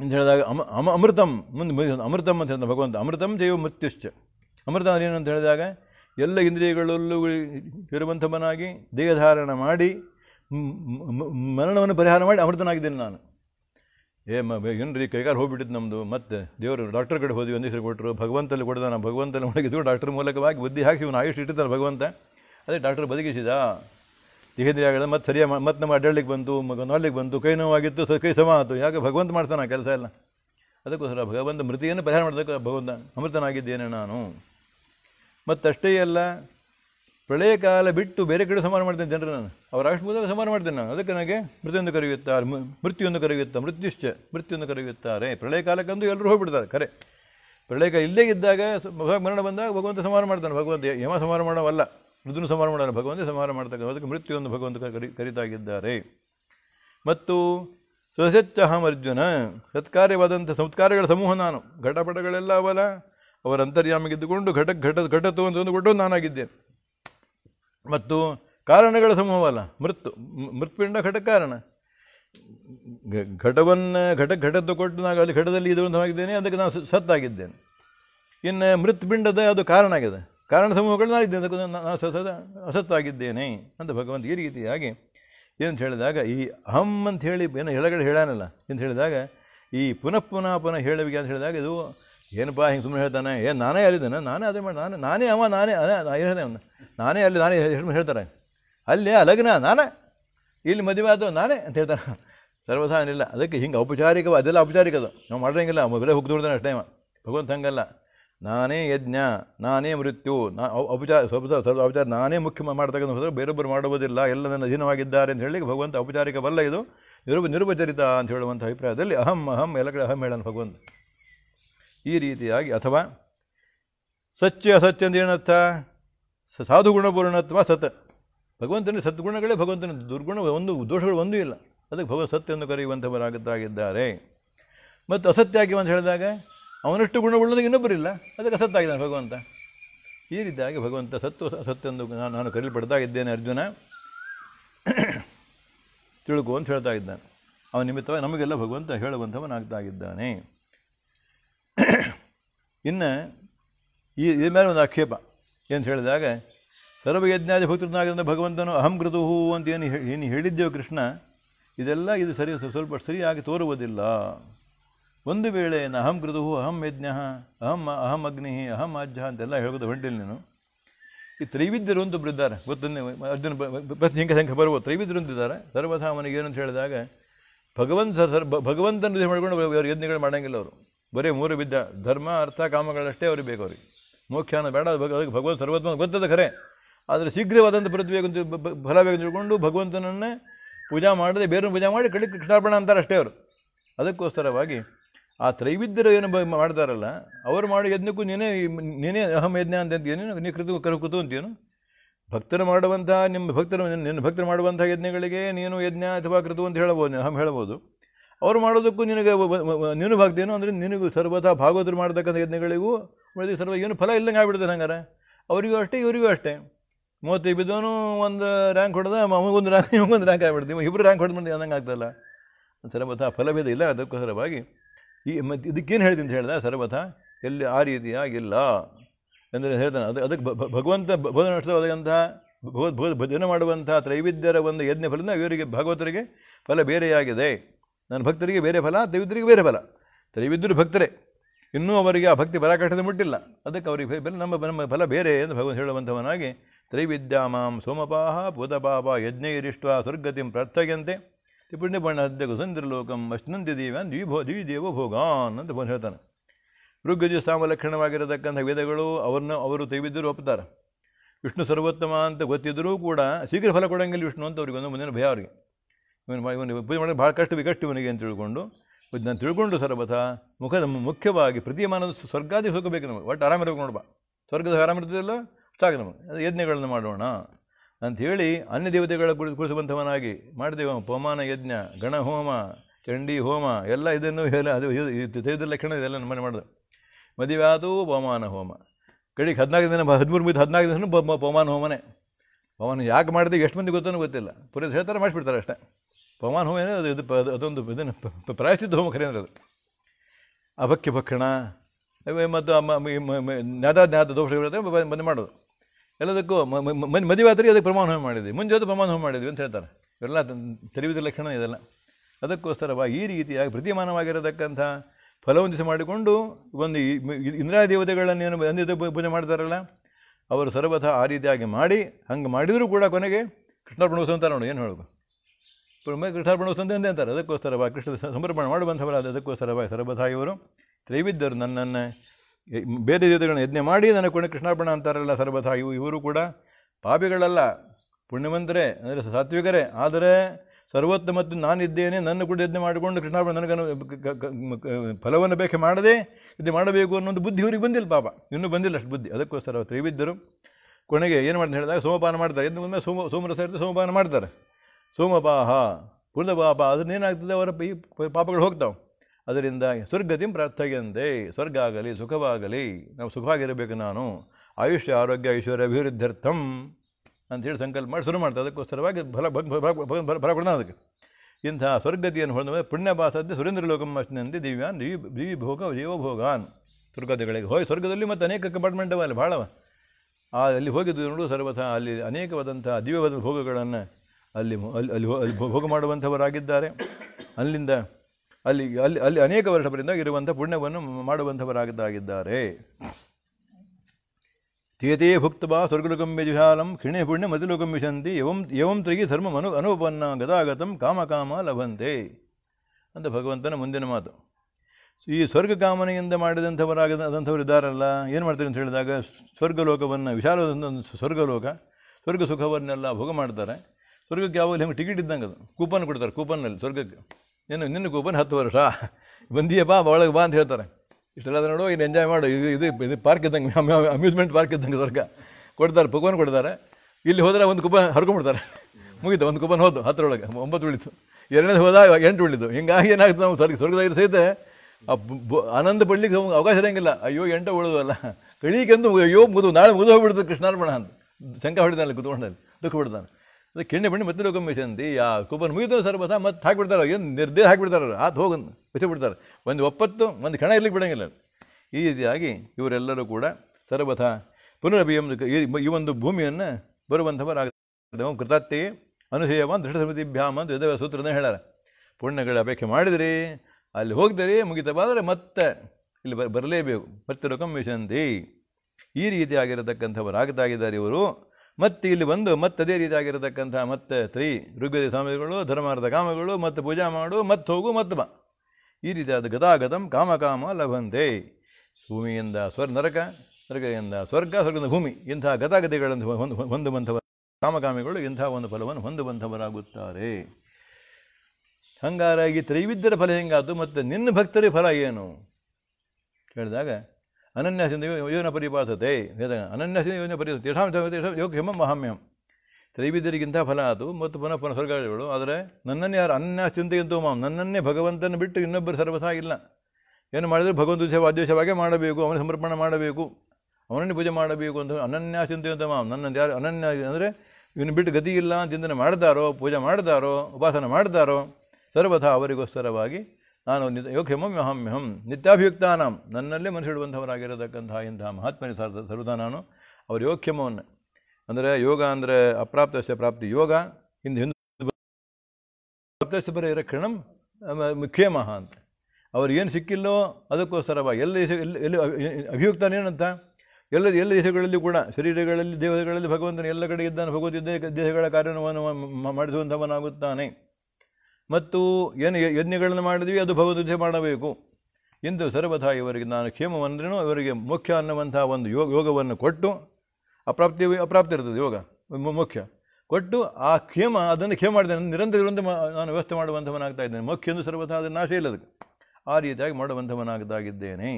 ಅಂತ ಹೇಳಿದಾಗ ಅಮ ಅಮ ಅಮೃತಂ ಮುಂದೆ ಅಮೃತಂ ಅಂತ ಹೇಳಿದ ಭಗವಂತ ಅಮೃತಂ ದೇವ ಮೃತ್ಯುಶ್ಚ ಅಮೃತ ಏನು ಅಂತ ಹೇಳಿದಾಗ ಎಲ್ಲ ಇಂದ್ರಿಯಗಳಲ್ಲೂ ಇರುವಂಥವನಾಗಿ ದೇಹಧಾರಣ ಮಾಡಿ ಮರಣವನ್ನು ಪರಿಹಾರ ಮಾಡಿ ಅಮೃತನಾಗಿದ್ದೇನೆ ನಾನು ಏ ಮ ರೀ ಕೈಗಾರು ಹೋಗ್ಬಿಟ್ಟಿದ್ದು ನಮ್ಮದು ಮತ್ತೆ ದೇವರು ಡಾಕ್ಟರ್ ಕಡೆ ಹೋದ್ವಿ ಒಂದು ಹೆಸರು ಕೊಟ್ಟರು ಭಗವಂತಲ್ಲಿ ಕೊಡ್ದ ನಾನು ಭಗವಂತನ ಒಳಗಿದ್ದು ಡಾಕ್ಟರ್ ಮೂಲಕವಾಗಿ ಬುದ್ಧಿ ಹಾಕಿ ಇವನು ಆಯುಷ್ ಇಟ್ಟಿದ್ದಾನೆ ಭಗವಂತ ಅದೇ ಡಾಕ್ಟರ್ ಬದುಕಿಸಿದ ಆಗಿದೆ ಮತ್ತು ಸರಿಯಾಗಿ ಮತ್ತೆ ನಮ್ಮ ಅಡ್ಡಾಡ್ಲಿಕ್ಕೆ ಬಂತು ಮಗ ನೋಡ್ಲಿಕ್ಕೆ ಬಂತು ಕೈ ನೋವಾಗಿತ್ತು ಸ ಕೈ ಸಮ ಆಯಿತು ಯಾಕೆ ಭಗವಂತ ಮಾಡ್ತಾನೆ ಕೆಲಸ ಎಲ್ಲ ಅದಕ್ಕೋಸ್ಕರ ಭಗವಂತ ಮೃತಿಯನ್ನು ಪರಿಹಾರ ಮಾಡಬೇಕು ಭಗವಂತ ಅಮೃತನಾಗಿದ್ದೇನೆ ನಾನು ಮತ್ತಷ್ಟೇ ಅಲ್ಲ ಪ್ರಳಯ ಕಾಲ ಬಿಟ್ಟು ಬೇರೆ ಕಡೆ ಸಮಾನ ಮಾಡ್ತೇನೆ ಜನರು ನಾನು ಅವರ ಆಶ್ಮದಾಗ ಸಮಾನ ಮಾಡ್ತೇನೆ ನಾನು ಅದಕ್ಕೆ ನನಗೆ ಮೃತಿಯೊಂದು ಕರೆಯುತ್ತಾರೆ ಮೃತ್ಯುವನ್ನು ಕರೆಯುತ್ತಾ ಮೃತ್ಯುಶ್ಚ ಮೃತ್ಯೊಂದು ಕರೆಯುತ್ತಾರೆ ಪ್ರಳಯ ಕಾಲಕ್ಕಂದು ಎಲ್ಲರೂ ಹೋಗಿಬಿಡ್ತಾರೆ ಕರೆ ಪ್ರಳಯ ಕಾಲ ಇಲ್ಲೇ ಇದ್ದಾಗ ಮರಣ ಬಂದಾಗ ಭಗವಂತ ಸಮಾರ ಮಾಡ್ತಾನೆ ಭಗವಂತ ಯಮ ಸಮಾರ ಮಾಡೋವಲ್ಲ ಮೃದುನು ಸಮಾನ ಮಾಡೋಣ ಭಗವಂತ ಸಮಾನ ಮಾಡ್ತಕ್ಕಂಥ ಅದಕ್ಕೆ ಮೃತ್ಯುವನ್ನು ಭಗವಂತ ಕರಿ ಕರಿತಾಗಿದ್ದಾರೆ ಮತ್ತು ಸ್ವಸಚ್ಚಹಂ ಅರ್ಜುನ ಸತ್ಕಾರ್ಯವಾದಂಥ ಸಂಸ್ಕಾರಗಳ ಸಮೂಹ ನಾನು ಘಟಪಟಗಳೆಲ್ಲ ಅವಲ್ಲ ಅವರ ಗೆದ್ದುಕೊಂಡು ಘಟಕ್ ಘಟ ಘಟತು ಅಂತ ಕೊಟ್ಟು ನಾನಾಗಿದ್ದೇನೆ ಮತ್ತು ಕಾರಣಗಳ ಸಮೂಹವಲ್ಲ ಮೃತ್ತು ಮೃತ್ಪಿಂಡ ಘಟ ಕಾರಣ ಘಟವನ್ನು ಘಟ ಘಟದ್ದು ಕೊಟ್ಟು ನಾನು ಅಲ್ಲಿ ಘಟದಲ್ಲಿ ಇದು ಆಗಿದ್ದೇನೆ ಅದಕ್ಕೆ ನಾನು ಸತ್ತಾಗಿದ್ದೇನೆ ಇನ್ನು ಮೃತ್ಪಿಂಡದ ಅದು ಕಾರಣ ಆಗಿದೆ ಕಾರಣ ಸಮೂಹಗಳು ನಾನು ಇದ್ದೇನೆ ಅದಕ್ಕೆ ನಾನು ಸತ ಅಸತ್ತಾಗಿದ್ದೇನೆ ಅಂತ ಭಗವಂತ ಈ ರೀತಿಯಾಗಿ ಏನಂತ ಹೇಳಿದಾಗ ಈ ಅಹಂ ಅಂತ ಹೇಳಿ ಏನು ಎಳಗಡೆ ಹೇಳಾನಲ್ಲ ಅಂತ ಹೇಳಿದಾಗ ಈ ಪುನಃ ಪುನಃ ಪುನಃ ಹೇಳುವಿಕೆ ಅಂತ ಹೇಳಿದಾಗ ಇದು ಏನಪ್ಪ ಹಿಂಗೆ ಸುಮ್ಮನೆ ಹೇಳ್ತಾನೆ ಏನು ನಾನೇ ಹೇಳಿದ್ದೇನೆ ನಾನೇ ಅದೇ ಮಾಡಿ ನಾನೇ ನಾನೇ ಅವ ನಾನೇ ಹೇಳಿದೆ ಅವನು ನಾನೇ ಅಲ್ಲಿ ನಾನೇ ಹೇಳ್ತಾರೆ ಅಲ್ಲಿ ಅಲಗ್ನ ಲಗ್ನ ನಾನೇ ಇಲ್ಲಿ ಮದುವೆ ಆದವು ನಾನೇ ಅಂತ ಹೇಳ್ತಾರೆ ಇಲ್ಲ ಅದಕ್ಕೆ ಹಿಂಗೆ ಔಪಚಾರಿಕವ ಅದೆಲ್ಲ ಔಪಚಾರಿಕ ಅದು ನಾವು ಮಾಡಿರಂಗಿಲ್ಲ ಮೊದಲೇ ಹೋಗ್ದೋಡ್ತಾನೆ ಅಷ್ಟೇ ಭಗವಂತ ಹಂಗಲ್ಲ ನಾನೇ ಯಜ್ಞ ನಾನೇ ಮೃತ್ಯು ನಾ ಔಪಚಾರ ಸ್ವಲ್ಪ ಸ್ವಲ್ಪ ಔಪಚಾರ ನಾನೇ ಮುಖ್ಯ ಮಾಡ್ತಕ್ಕಂಥ ಬೇರೊಬ್ಬರು ಮಾಡುವುದಿಲ್ಲ ಎಲ್ಲ ನನ್ನ ಅಧೀನವಾಗಿದ್ದಾರೆ ಅಂತ ಹೇಳಿ ಭಗವಂತ ಔಪಚಾರಿಕವಲ್ಲ ಇದು ನಿರುಪ ನಿರುಪಚರಿತ ಅಂತ ಹೇಳುವಂಥ ಅಭಿಪ್ರಾಯದಲ್ಲಿ ಅಹಂ ಅಹಂ ಎಲ್ಲ ಕಡೆ ಅಹಂ ಹೇಳೋಣ ಭಗವಂತ ಈ ರೀತಿಯಾಗಿ ಅಥವಾ ಸತ್ಯ ಅಸತ್ಯ ಅಂದ್ರೆ ಏನರ್ಥ ಸತ್ ಭಗವಂತನ ಸದ್ಗುಣಗಳೇ ಭಗವಂತನ ದುರ್ಗುಣ ಒಂದು ದೋಷಗಳು ಒಂದೂ ಇಲ್ಲ ಅದಕ್ಕೆ ಭಗವಂತ ಸತ್ಯ ಎಂದು ಕರೆಯುವಂಥವರಾಗಿದ್ದಾಗಿದ್ದಾರೆ ಮತ್ತು ಅಸತ್ಯ ಆಗಿವ ಅಂತ ಹೇಳಿದಾಗ ಅವನಷ್ಟು ಗುಣವುಳ್ಳದಾಗ ಇನ್ನೊಬ್ಬರಿಲ್ಲ ಅದಕ್ಕೆ ಅಸತ್ತಾಗಿದ್ದಾನೆ ಭಗವಂತ ಈ ರೀತಿಯಾಗಿ ಭಗವಂತ ಸತ್ತು ಅಸತ್ಯ ಎಂದು ನಾನು ನಾನು ಕರೀಲ್ಪಡ್ತಾ ಇದ್ದೇನೆ ಅರ್ಜುನ ತಿಳ್ಕೊ ಅಂತ ಹೇಳ್ತಾ ಇದ್ದಾನೆ ಅವನ ನಿಮಿತ್ತವಾಗಿ ನಮಗೆಲ್ಲ ಭಗವಂತ ಹೇಳುವಂಥವನಾಗ್ತಾ ಇದ್ದಾನೆ ಇನ್ನು ಈ ಇದ್ರ ಮೇಲೆ ಒಂದು ಆಕ್ಷೇಪ ಏನು ಹೇಳಿದಾಗ ಸರ್ವಯಜ್ಞಾಧಿಭೂತನಾಗಿದ್ದ ಭಗವಂತನು ಅಹಂ ಕೃತುಹು ಅಂತ ಏನು ಏನು ಹೇಳಿದ್ದೇವೆ ಕೃಷ್ಣ ಇದೆಲ್ಲ ಇದು ಸರಿ ಸ್ವಲ್ಪ ಸರಿಯಾಗಿ ತೋರುವುದಿಲ್ಲ ಒಂದು ವೇಳೆ ಏನು ಅಹಂ ಅಹಂ ಯಜ್ಞ ಅಹಂ ಅಹಂ ಅಗ್ನಿ ಅಹಂ ಅಜ್ಜ ಅಂತೆಲ್ಲ ಹೇಳೋದು ಹೊಂಟಿಲ್ಲ ನೀನು ಈ ತ್ರೈವಿದ್ಯರು ಅಂತ ಒಬ್ಬರಿದ್ದಾರೆ ಗೊತ್ತನ್ನೇ ಅರ್ಜುನ ಬಸ್ ಹಿಂಗೆ ಸಂಖ್ಯೆ ಬರುವ ತ್ರೈವಿದ್ಯರು ಅಂತಿದ್ದಾರೆ ಸರ್ವಥಾ ಅವನಿಗೆ ಏನಂತ ಹೇಳಿದಾಗ ಭಗವಂತ ಸರ್ ಭಗವಂತನ ಮಾಡ್ಕೊಂಡು ಯಜ್ಞಗಳು ಮಾಡೋಂಗಿಲ್ಲ ಅವರು ಬರೀ ಮೂರು ಬಿದ್ದ ಧರ್ಮ ಅರ್ಥ ಕಾಮಗಳಷ್ಟೇ ಅವ್ರಿಗೆ ಬೇಕು ಅವ್ರಿಗೆ ಮೋಕ್ಷಾನ ಬೇಡ ಅದಕ್ಕೆ ಭಗವಂತ ಸರ್ವತ್ಮ ಗೊತ್ತದ ಖರೆ ಆದರೆ ಶೀಘ್ರವಾದಂಥ ಪ್ರತಿ ಫಲ ಬೇಕು ತಿಳ್ಕೊಂಡು ಭಗವಂತನನ್ನೇ ಪೂಜಾ ಮಾಡದೆ ಬೇರೆ ಪೂಜಾ ಮಾಡಿ ಕಳಿ ಕೃಷ್ಣಾರ್ಪಣ ಅಂತಾರೆ ಅಷ್ಟೇ ಅವರು ಅದಕ್ಕೋಸ್ಕರವಾಗಿ ಆ ತ್ರೈವಿದ್ಯರು ಏನು ಮಾಡ್ತಾರಲ್ಲ ಅವರು ಮಾಡೋ ಯಜ್ಞಕ್ಕೂ ನೀನೇ ನೀನೇ ಅಹಂ ಯಜ್ಞ ಅಂತ ಅಂತೀನೇನು ನೀ ಕೃತು ಕರು ಕುತು ಭಕ್ತರು ಮಾಡುವಂಥ ನಿಮ್ಮ ಭಕ್ತರು ನಿನ್ನ ಭಕ್ತರು ಮಾಡುವಂಥ ಯಜ್ಞಗಳಿಗೆ ನೀನು ಯಜ್ಞ ಅಥವಾ ಕೃತು ಅಂತ ಹೇಳ್ಬೋದು ಅಹಂ ಹೇಳ್ಬೋದು ಅವ್ರು ಮಾಡೋದಕ್ಕೂ ನಿನಗೆ ನೀನು ಭಾಗ್ದೇನು ಅಂದರೆ ನಿನಗೂ ಸರ್ವಥ ಭಾಗವತರು ಮಾಡತಕ್ಕಂಥ ಯಜ್ಞಗಳಿಗೂ ಉಳಿದ ಸರ್ವ ಏನು ಫಲ ಇಲ್ಲಂಗೆ ಆಗ್ಬಿಡ್ತದೆ ಹಂಗಾರೆ ಅವರಿಗೂ ಅಷ್ಟೇ ಇವರಿಗೂ ಅಷ್ಟೇ ಮೂವತ್ತು ಬಿದ್ದವನು ಒಂದು ರ್ಯಾಂಕ್ ಹೊಡೆದ ಮಮಗೊಂದು ರ್ಯಾಂಕ್ ನಿಮಗೊಂದು ರ್ಯಾಂಕ್ ಆಗ್ಬಿಡ್ತೀವಿ ಇಬ್ಬರು ರ್ಯಾಂಕ್ ಹೊಡೆದ್ಬಿಟ್ಟು ಅನ್ನಂಗೆ ಆಗ್ತಲ್ಲ ಸರ್ವಥ ಫಲಭೇದ ಇಲ್ಲ ಅದಕ್ಕೋಸ್ಕರವಾಗಿ ಈ ಮತ್ತು ಇದಕ್ಕೇನು ಹೇಳ್ತೀನಿ ಅಂತ ಹೇಳಿದೆ ಸರ್ವಥ ಎಲ್ಲಿ ಆ ರೀತಿಯಾಗಿಲ್ಲ ಅಂದರೆ ಹೇಳ್ತಾನೆ ಅದು ಅದಕ್ಕೆ ಭಗವಂತ ಬೋಧನಷ್ಟವಾದಂತಹ ಭೋ ಭಜನ ಮಾಡುವಂಥ ತ್ರೈವಿದ್ಯರ ಒಂದು ಯಜ್ಞ ಫಲದಿಂದ ಇವರಿಗೆ ಭಾಗವತರಿಗೆ ಫಲ ಬೇರೆಯಾಗಿದೆ ನನ್ನ ಭಕ್ತರಿಗೆ ಬೇರೆ ಫಲ ದೈವಿದ್ರಿಗೆ ಬೇರೆ ಫಲ ದೈವಿದ್ದರು ಭಕ್ತರೇ ಇನ್ನೂ ಅವರಿಗೆ ಆ ಭಕ್ತಿ ಪರಾಕಾಠದ ಮುಟ್ಟಿಲ್ಲ ಅದಕ್ಕೆ ಅವರಿಗೆ ಬೆಲೆ ನಮ್ಮ ನಮ್ಮ ಫಲ ಬೇರೆ ಎಂದು ಭಗವಂತ ಹೇಳುವಂಥವನಾಗಿ ತ್ರೈವಿದ್ಯಾ ಮಾಂ ಸೋಮಪಾಹ ಭೂತಪಾಪ ಯಜ್ಞೈರಿಷ್ಟ ಸ್ವರ್ಗತಿಂ ಬಣ್ಣ ಹದ್ದೆ ಹದ್ಯಗು ಲೋಕಂ ಅಶ್ನಂದಿ ದೇವ ದ್ವಿಭೋ ದೇವ ಭೋಗಾನ್ ಅಂತ ಭಗವಂತ ಹೇಳ್ತಾನೆ ಋಗ್ಗಜ ಸಾಮಲಕ್ಷಣವಾಗಿರತಕ್ಕಂಥ ವೇದಗಳು ಅವರನ್ನು ಅವರು ತೆಗೆದಿದ್ದರೂ ಒಪ್ಪುತ್ತಾರೆ ವಿಷ್ಣು ಸರ್ವೋತ್ತಮ ಅಂತ ಗೊತ್ತಿದ್ದರೂ ಕೂಡ ಶೀಘ್ರ ಫಲ ಕೊಡಂಗಿಲ್ಲ ವಿಷ್ಣು ಅಂತ ಅವ್ರಿಗೆ ಒಂದು ಮುಂದಿನ ಭಯ ಅವರಿಗೆ ಇವನು ಇವನು ಪೂಜೆ ಮಾಡೋದು ಭಾಳ ಕಷ್ಟ ವಿಕಷ್ಟ ಇವನಿಗೆ ಅಂತ ತಿಳ್ಕೊಂಡು ನಾನು ತಿಳ್ಕೊಂಡು ಸರ್ವಥ ಮುಖದ ಮುಖ್ಯವಾಗಿ ಪ್ರತಿಯಮಾನದ ಸ್ವರ್ಗಾದಿ ಹೋಗಬೇಕು ನಮಗೆ ಒಟ್ಟು ಆರಾಮಿರಬೇಕು ನೋಡ್ಬಾ ಸ್ವರ್ಗದ ಆರಾಮಿರ್ತದಲ್ಲ ಸಾಕು ನಮಗೆ ಅದು ಯಜ್ಞಗಳನ್ನು ಮಾಡೋಣ ಅಂಥೇಳಿ ಅನ್ಯ ದೇವತೆಗಳ ಕುಳಿತು ಕುಳಿಸುವಂಥವನಾಗಿ ಮಾಡಿದೆವು ಪವಮಾನ ಯಜ್ಞ ಗಣಹೋಮ ಚಂಡಿ ಹೋಮ ಎಲ್ಲ ಇದನ್ನು ಹೇಳ ಅದು ತೆಗೆದ ಲಕ್ಷಣ ಇದೆಲ್ಲ ನಮ್ಮನೆ ಮಾಡಿದೆ ಮದುವೆ ಆದೂ ಪವಮಾನ ಹೋಮ ಕಡೆಗೆ ಹದಿನಾಲ್ಕು ದಿನ ಹದಿಮೂರು ಮುಗಿದು ಹದಿನಾಲ್ಕು ದಿನ ಪವಮಾನ ಹೋಮನೇ ಪವಮಾನ ಯಾಕೆ ಮಾಡಿದೆ ಎಷ್ಟು ಮಂದಿ ಗೊತ್ತೋ ಗೊತ್ತಿಲ್ಲ ಪುರೋಹಿತ ಹೇಳ್ತಾರೆ ಮಾಡಿಸ್ಬಿಡ್ತಾರೆ ಅಷ್ಟೇ ಪವಮಾನ ಹೋಮ ಏನೋ ಅದು ಇದು ಅದೊಂದು ಇದನ್ನು ಪ್ರಾಯಶ್ಚಿದ್ದ ಹೋಮ ಕರೆ ಅಂದರೆ ಅದು ಅಭಕ್ಯ ಭಕ್ಷಣ ಮತ್ತು ಜ್ಞಾದ ಜ್ಞಾದ ದೋಷಗಳಿರುತ್ತೆ ಬಂದು ಮಾಡೋದು ಎಲ್ಲದಕ್ಕೂ ಮದುವೆ ಆದರೆ ಅದಕ್ಕೆ ಪ್ರಮಾಣ ಹೋಮ ಮಾಡಿದ್ವಿ ಮುಂಜೆ ಅದು ಪ್ರಮಾಣ ಹೋಮ ಮಾಡಿದ್ವಿ ಅಂತ ಹೇಳ್ತಾರೆ ಇವೆಲ್ಲ ತೆರೆಯುವುದ ಲಕ್ಷಣ ಇದೆಲ್ಲ ಅದಕ್ಕೋಸ್ಕರವಾಗಿ ಈ ರೀತಿಯಾಗಿ ಪ್ರತಿಮಾನವಾಗಿರತಕ್ಕಂಥ ಫಲವೊಂದಿಸಿ ಮಾಡಿಕೊಂಡು ಒಂದು ದೇವತೆಗಳನ್ನು ಏನು ಅಂದಿದ ಪೂಜೆ ಮಾಡ್ತಾರಲ್ಲ ಅವರು ಸರ್ವಥ ಆ ರೀತಿಯಾಗಿ ಮಾಡಿ ಹಂಗೆ ಮಾಡಿದರೂ ಕೂಡ ಕೊನೆಗೆ ಕೃಷ್ಣಾರ್ಪಣ ಉತ್ಸವ ಅಂತ ನೋಡಿ ಏನು ಹೇಳೋದು ಕೃಷ್ಣಾರ್ಪಣ ಸಂತೆ ಅಂತಾರೆ ಬಾ ಕೃಷ್ಣ ಸಮರ್ಪಣೆ ಮಾಡುವಂಥವರಾದ ಅದಕ್ಕೋಸ್ಕರವ ಸರ್ವಥಾ ಇವರು ತ್ರೈವಿದ್ದರು ನನ್ನನ್ನು ಬೇರೆ ದೇವತೆಗಳನ್ನು ಯಜ್ಞೆ ಮಾಡಿ ನನಗೆ ಕೂಡ ಕೃಷ್ಣಾರ್ಪಣ ಅಂತಾರಲ್ಲ ಸರ್ವಥಾ ಇವು ಇವರು ಕೂಡ ಪಾಪಿಗಳಲ್ಲ ಪುಣ್ಯವಂತರೇ ಅಂದರೆ ಸಾತ್ವಿಕರೇ ಆದರೆ ಸರ್ವೋತ್ತಮ ಮತ್ತು ಇದ್ದೇನೆ ನನ್ನ ಕೂಡ ಯಜ್ಞೆ ಮಾಡಿಕೊಂಡು ಕೃಷ್ಣಾರ್ಪಣ ನನಗನ್ನು ಫಲವನ್ನು ಬೇಕೆ ಮಾಡದೆ ಇದು ಮಾಡಬೇಕು ಅನ್ನೋದು ಬುದ್ಧಿ ಇವ್ರಿಗೆ ಬಂದಿಲ್ಲ ಪಾಪ ಇನ್ನೂ ಬಂದಿಲ್ಲ ಅಷ್ಟು ಬುದ್ಧಿ ಅದಕ್ಕೋಸ್ಕರ ತ್ರೈವಿದ್ದರು ಕೊನೆಗೆ ಏನು ಮಾಡ್ತಾರೆ ಹೇಳಿದಾಗ ಸೋಮಪಾನ ಮಾಡ್ತಾರೆ ಇನ್ನು ಮುಂದೆ ಸೋಮ ಸೋಮರಸ ಇರ್ತದೆ ಸೋಮಪಾನ ಮಾಡ್ತಾರೆ ಸೋಮಪಾಹ ಪುನಪಾಪ ಏನಾಗ್ತದೆ ಅವರ ಈ ಪಾಪಗಳು ಹೋಗ್ತಾವೆ ಅದರಿಂದ ಸ್ವರ್ಗತಿ ಪ್ರಾರ್ಥೆಯಂತೆ ಸ್ವರ್ಗ ಆಗಲಿ ಸುಖವಾಗಲಿ ನಾವು ಸುಖವಾಗಿರಬೇಕು ನಾನು ಆಯುಷ್ಯ ಆರೋಗ್ಯ ಐಶ್ವರ್ಯ ಅಂತ ಹೇಳಿ ಸಂಕಲ್ಪ ಮಾಡಿ ಶುರು ಮಾಡ್ತಾರೆ ಅದಕ್ಕೋಸ್ಕರವಾಗಿ ಫಲ ಫಲ ಕೊಡೋಣ ಅದಕ್ಕೆ ಇಂಥ ಸ್ವರ್ಗತಿಯನ್ನು ಹೊಡೆದ ಪುಣ್ಯಪಾಸದ್ದೆ ಸುರೇಂದ್ರ ಅಷ್ಟಿನಂತೆ ದಿವ್ಯಾನ್ ದಿವಿ ದಿವಿ ಭೋಗ ಭೋಗಾನ್ ಸ್ವರ್ಗತೆಗಳಿಗೆ ಹೋಯ್ ಸ್ವರ್ಗದಲ್ಲಿ ಮತ್ತು ಅನೇಕ ಕಂಪಾರ್ಟ್ಮೆಂಟ್ ಅವಲ್ಲಿ ಭಾಳ ಅಲ್ಲಿ ಹೋಗಿದ್ದು ನೋಡು ಸರ್ವಥ ಅಲ್ಲಿ ಅನೇಕವಾದಂಥ ದಿವ್ಯವಾದ ಭೋಗಗಳನ್ನು ಅಲ್ಲಿ ಅಲ್ಲಿ ಅಲ್ಲಿ ಭೋಗ ಮಾಡುವಂಥವರಾಗಿದ್ದಾರೆ ಅಲ್ಲಿಂದ ಅಲ್ಲಿ ಅಲ್ಲಿ ಅಲ್ಲಿ ಅನೇಕ ವರ್ಷಗಳಿಂದ ಇರುವಂಥ ಪುಣ್ಯವನ್ನು ಮಾಡುವಂಥವರಾಗಿದ್ದಾಗಿದ್ದಾರೆ ತೇತೇ ಬಾ ಸ್ವರ್ಗಲೋಕಂ ವಿಶಾಲಂ ಕ್ಷಿಣೆ ಪುಣ್ಯ ಮತಿಲೋಕಂಬಿಶಂತಿ ಯವಂ ಯವಂ ತ್ರಿಗಿ ಧರ್ಮ ಅನು ಅನುಪನ್ನ ಗದಾಗತಂ ಕಾಮಕಾಮ ಲಭಂತೆ ಅಂತ ಭಗವಂತನ ಮುಂದಿನ ಮಾತು ಈ ಸ್ವರ್ಗ ಕಾಮನೆಯಿಂದ ಮಾಡಿದಂಥವರಾಗದಂಥವ್ರು ಇದ್ದಾರಲ್ಲ ಏನು ಮಾಡ್ತಾರೆ ಅಂತ ಹೇಳಿದಾಗ ಸ್ವರ್ಗಲೋಕವನ್ನು ವಿಶಾಲವಾದಂಥ ಸ್ವರ್ಗಲೋಕ ಸ್ವರ್ಗ ಸುಖವನ್ನೆಲ್ಲ ಭೋಗ ಮಾಡ್ತಾರೆ ಸ್ವರ್ಗಕ್ಕೆ ಯಾವಾಗಲೂ ಹೆಂಗೆ ಟಿಕೆಟ್ ಇದ್ದಂಗೆ ಅದು ಕೂಪನ್ ಕೊಡ್ತಾರೆ ಕೂಪನ್ನಲ್ಲಿ ಸ್ವರ್ಗಕ್ಕೆ ಏನು ನಿನ್ನ ಕೂಪನ್ ಹತ್ತು ವರ್ಷ ಬಂದಿಯಪ್ಪ ಒಳಗೆ ಬಾ ಅಂತ ಹೇಳ್ತಾರೆ ಇಷ್ಟೆಲ್ಲ ನೋಡು ಇನ್ನು ಎಂಜಾಯ್ ಮಾಡು ಇದು ಇದು ಇದು ಪಾರ್ಕ್ ಇದ್ದಂಗೆ ಅಮ್ಯೂಸ್ಮೆಂಟ್ ಪಾರ್ಕ್ ಇದ್ದಂಗೆ ಸ್ವರ್ಗ ಕೊಡ್ತಾರೆ ಕೂಪನ್ ಕೊಡ್ತಾರೆ ಇಲ್ಲಿ ಹೋದರೆ ಒಂದು ಕೂಪನ್ ಹರ್ಕೊಂಡ್ಬಿಡ್ತಾರೆ ಮುಗೀತು ಒಂದು ಕೂಪನ್ ಹೋದು ಹತ್ತರೊಳಗೆ ಒಂಬತ್ತು ಉಳಿತು ಎರಡನೇದು ಹೋದಾಗ ಎಂಟು ಉಳಿದು ಹಿಂಗಾಗಿ ಏನಾಗುತ್ತೆ ನಾವು ಸ್ವರ್ಗ ಸ್ವರ್ಗದಾಗ ಸಹಿತ ಆ ಆನಂದ ಪಡ್ಲಿಕ್ಕೆ ಅವಕಾಶ ಇರೋಂಗಿಲ್ಲ ಅಯ್ಯೋ ಎಂಟು ಉಳಿದಲ್ಲ ಕಳೀಕೆಂದು ಅಯ್ಯೋ ಮುದು ನಾಳೆ ಮುದು ಹೋಗ್ಬಿಡ್ತು ಕೃಷ್ಣಾರ್ಪಣ ಅಂತ ಶಂಕ ಹೊಡಿದಾನೆ ಕುತ್ಕೊಂಡಲ್ಲಿ ದುಃಖ ಬಿಡ್ತಾನೆ ಅದು ಕೆಣ್ಣೆ ಬಣ್ಣಿ ಮತ್ತೆ ಗಮ್ಮಿಸಂದು ಆ ಕೂಪನ್ ಮುಗಿದು ಸರ್ವಥ ಮತ್ತೆ ಹಾಕಿಬಿಡ್ತಾರೆ ಏನು ನಿರ್ದೇಶ ಹಾಕಿಬಿಡ್ತಾರೆ ಆತು ಹೋಗನ್ ಬಿಸಿಬಿಡ್ತಾರೆ ಒಂದು ಒಪ್ಪತ್ತು ಒಂದು ಕಣ ಇರ್ಲಿಕ್ಕೆ ಬಿಡೋಂಗಿಲ್ಲ ಈ ರೀತಿಯಾಗಿ ಇವರೆಲ್ಲರೂ ಕೂಡ ಸರ್ವಥ ಪುನರಭಿಯಂ ಈ ಒಂದು ಭೂಮಿಯನ್ನು ಬರುವಂಥವರಾಗ ಕೃತಾರ್ಥಿ ಅನುಸೇಯವಾನ್ ದೃಢಸಮಿತಿಭ್ಯಾಮ್ ಅಂತ ಯದವ ಸೂತ್ರನ ಹೇಳಾರ ಪುಣ್ಯಗಳ ಅಪೇಕ್ಷೆ ಮಾಡಿದ್ರಿ ಅಲ್ಲಿ ಹೋಗ್ದರಿ ಮುಗಿತವಾದರೆ ಮತ್ತೆ ಇಲ್ಲಿ ಬರಲೇಬೇಕು ರೊಕ್ಕ ವಿಶಂತಿ ಈ ರೀತಿಯಾಗಿರತಕ್ಕಂಥವ್ರು ಇವರು ಮತ್ತೆ ಇಲ್ಲಿ ಬಂದು ಮತ್ತೆ ಅದೇ ರೀತಿಯಾಗಿರತಕ್ಕಂಥ ಮತ್ತೆ ತ್ರೀ ಋಗ್ವೇದ ಸ್ವಾಮಿಗಳು ಧರ್ಮಾರ್ಥ ಕಾಮಗಳು ಮತ್ತು ಪೂಜಾ ಮಾಡು ಮತ್ತೆ ಹೋಗು ಮತ್ತೆ ಬಾ ಈ ರೀತಿಯಾದ ಗದಾಗತಂ ಕಾಮಕಾಮ ಲಭಂತೆ ಭೂಮಿಯಿಂದ ಸ್ವರ್ ನರಕ ನರಕದಿಂದ ಸ್ವರ್ಗ ಸ್ವರ್ಗದ ಭೂಮಿ ಇಂಥ ಗತಾಗತಿಗಳನ್ನು ಹೊಂದು ಬಂಧವ ಕಾಮಕಾಮಿಗಳು ಇಂಥ ಒಂದು ಫಲವನ್ನು ಹೊಂದುವಂಥವರಾಗುತ್ತಾರೆ ಹಂಗಾರಾಗಿ ತ್ರೈವಿದ್ಯರ ಫಲ ಹೆಂಗಾತು ಮತ್ತು ನಿನ್ನ ಭಕ್ತರ ಫಲ ಏನು ಕೇಳಿದಾಗ ಯೋಜನ ಯೋಜನ ಪರಿಪಾತತೆ ಅನನ್ಯಾಸಿನ ಯೋಜನೆ ಪರಿಪಾತತೆ ಯಥಾಂ ಯೋಗ್ಯಮಂ ಮಹಾಮ್ಯಂ ತ್ರೈವಿದ್ಯರಿಗಿಂತ ಫಲ ಅದು ಮತ್ತು ಪುನಃ ಪುನಃ ಸ್ವರ್ಗಗಳು ಆದರೆ ನನ್ನನ್ನೇ ಯಾರು ಅನ್ಯಾಸ ಎಂದು ಮಾಮ್ ನನ್ನನ್ನೇ ಭಗವಂತನ ಬಿಟ್ಟು ಇನ್ನೊಬ್ಬರು ಸರ್ವಥಾ ಇಲ್ಲ ಏನು ಮಾಡಿದರೆ ಭಗವಂತ ಉದ್ದೇಶ ಮಾಡಬೇಕು ಅವನ ಸಮರ್ಪಣೆ ಮಾಡಬೇಕು ಅವನನ್ನೇ ಪೂಜೆ ಮಾಡಬೇಕು ಅಂತ ಚಿಂತೆ ಚಿಂತೆಯಂತ ಮಾಮ್ ನನ್ನ ಯಾರು ಅನನ್ಯ ಅಂದರೆ ಇವನು ಬಿಟ್ಟು ಗತಿ ಇಲ್ಲ ಚಿಂತನೆ ಮಾಡ್ದಾರೋ ಪೂಜೆ ಮಾಡ್ದಾರೋ ಉಪಾಸನೆ ಮಾಡ್ದಾರೋ ಸರ್ವಥ ಅವರಿಗೋಸ್ಕರವಾಗಿ ನಾನು ನಿತ್ಯಾಭಿಯುಕ್ತ ನಿತ್ಯಾಭಿಯುಕ್ತಾನಾಂ ನನ್ನಲ್ಲೇ ಮನಸ್ಸಿಡುವಂಥವರಾಗಿರತಕ್ಕಂಥ ಇಂಥ ಮಹಾತ್ಮನಿ ಸರ್ ಸರ್ವದಾ ನಾನು ಅವರು ಯೋಗ್ಯಮವನ್ನು ಅಂದರೆ ಯೋಗ ಅಂದರೆ ಅಪ್ರಾಪ್ತಸ್ಯ ಪ್ರಾಪ್ತಿ ಯೋಗ ಇಂದು ಹಿಂದೂ ಬರ ಇರೋ ಕ್ಷಣಂ ಮುಖ್ಯ ಮಹ ಅಂತ ಏನು ಸಿಕ್ಕಿಲ್ಲೋ ಅದಕ್ಕೋಸ್ಕರವಾಗಿ ಎಲ್ಲ ದೇಶ ಎಲ್ಲಿ ಎಲ್ಲಿ ಅಭಿಯುಕ್ತಾನೇನಂತ ಎಲ್ಲ ಎಲ್ಲ ದೇಶಗಳಲ್ಲಿ ಕೂಡ ಶರೀರಗಳಲ್ಲಿ ದೇವತೆಗಳಲ್ಲಿ ಭಗವಂತನ ಎಲ್ಲ ಕಡೆ ಇದ್ದಾನೆ ಭಗವಂತ ದೇಶಗಳ ಕಾರ್ಯವನ್ನು ಮಾಡಿಸುವಂಥವನಾಗುತ್ತಾನೆ ಮತ್ತು ಏನು ಯಜ್ಞಗಳನ್ನು ಮಾಡಿದ್ವಿ ಅದು ಭಗವದ್ಗೀತೆ ಮಾಡಬೇಕು ಎಂದು ಸರ್ವಥ ಇವರಿಗೆ ನಾನು ಕ್ಷೇಮವನ್ನೇನು ಇವರಿಗೆ ಮುಖ್ಯ ಅನ್ನುವಂಥ ಒಂದು ಯೋಗ ಯೋಗವನ್ನು ಕೊಟ್ಟು ಅಪ್ರಾಪ್ತಿ ಅಪ್ರಾಪ್ತಿ ಇರ್ತದೆ ಯೋಗ ಮುಖ್ಯ ಕೊಟ್ಟು ಆ ಕ್ಷೇಮ ಅದನ್ನು ಕ್ಷೇಮ ಮಾಡಿದೆ ನಿರಂತರದಂತೆ ನಾನು ವ್ಯವಸ್ಥೆ ಮಾಡುವಂಥವನಾಗ್ತಾ ಇದ್ದೇನೆ ಮುಖ್ಯ ಎಂದು ಸರ್ವಥಾ ಅದನ್ನು ನಾಶ ಇಲ್ಲದಕ್ಕೆ ಆ ರೀತಿಯಾಗಿ ಮಾಡುವಂಥವನಾಗದಾಗಿದ್ದೇನೆ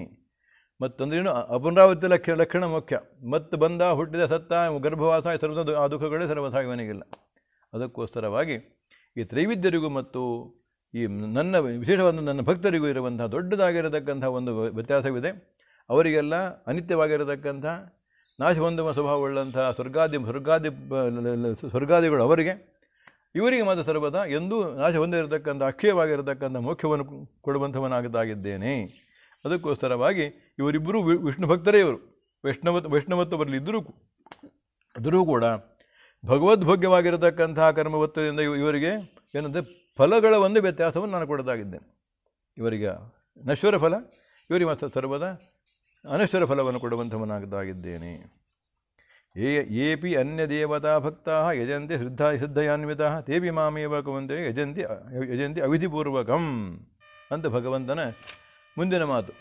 ಮತ್ತಂದ್ರೇನು ಅಪುನರಾವೃತ್ತಿ ಲಕ್ಷ ಲಕ್ಷಣ ಮುಖ್ಯ ಮತ್ತು ಬಂದ ಹುಟ್ಟಿದ ಸತ್ತ ಗರ್ಭವಾಸ ಸರ್ವ ಆ ದುಃಖಗಳೇ ಸರ್ವಥ ಇವನಿಗಿಲ್ಲ ಅದಕ್ಕೋಸ್ಕರವಾಗಿ ಈ ತ್ರೈವಿದ್ಯರಿಗೂ ಮತ್ತು ಈ ನನ್ನ ವಿಶೇಷವಾದ ನನ್ನ ಭಕ್ತರಿಗೂ ಇರುವಂತಹ ದೊಡ್ಡದಾಗಿರತಕ್ಕಂಥ ಒಂದು ವ್ಯತ್ಯಾಸವಿದೆ ಅವರಿಗೆಲ್ಲ ಅನಿತ್ಯವಾಗಿರತಕ್ಕಂಥ ನಾಶ ಹೊಂದುವ ಸ್ವಭಾವವುಳ್ಳಂಥ ಸ್ವರ್ಗಾದಿ ಸ್ವರ್ಗಾದಿ ಸ್ವರ್ಗಾದಿಗಳು ಅವರಿಗೆ ಇವರಿಗೆ ಮಾತ್ರ ಸರ್ವದ ಎಂದೂ ನಾಶ ಹೊಂದಿರತಕ್ಕಂಥ ಅಕ್ಷಯವಾಗಿರತಕ್ಕಂಥ ಮೋಕ್ಷವನ್ನು ಕೊಡುವಂಥವನಾಗದಾಗಿದ್ದೇನೆ ಅದಕ್ಕೋಸ್ಕರವಾಗಿ ಇವರಿಬ್ಬರೂ ವಿಷ್ಣು ಭಕ್ತರೇ ಇವರು ವೈಷ್ಣವ ವೈಷ್ಣವತ್ವರಲ್ಲಿ ಇದ್ದರೂ ಅದರೂ ಕೂಡ ಭಗವದ್ಭೋಗ್ಯವಾಗಿರತಕ್ಕಂತಹ ಕರ್ಮವತ್ತದಿಂದ ಒತ್ತದಿಂದ ಇವರಿಗೆ ಏನಂದರೆ ಫಲಗಳ ಒಂದು ವ್ಯತ್ಯಾಸವನ್ನು ನಾನು ಕೊಡೋದಾಗಿದ್ದೇನೆ ಇವರಿಗೆ ನಶ್ವರ ಫಲ ಇವರಿಗೆ ಮತ್ತು ಸರ್ವದ ಅನಶ್ವರ ಫಲವನ್ನು ಕೊಡುವಂಥವನಾಗದಾಗಿದ್ದೇನೆ ಏ ಯೇ ಪಿ ಅನ್ಯ ದೇವತಾ ಭಕ್ತಾ ಯಜಂತಿ ಶ್ರದ್ಧಾ ಶ್ರದ್ಧೆಯಾನ್ವಿತ ತೇಪಿ ಮಾಮೇವ ಕುವಂತೆ ಯಜಂತಿ ಯಜಂತಿ ಅವಿಧಿಪೂರ್ವಕಂ ಅಂತ ಭಗವಂತನ ಮುಂದಿನ ಮಾತು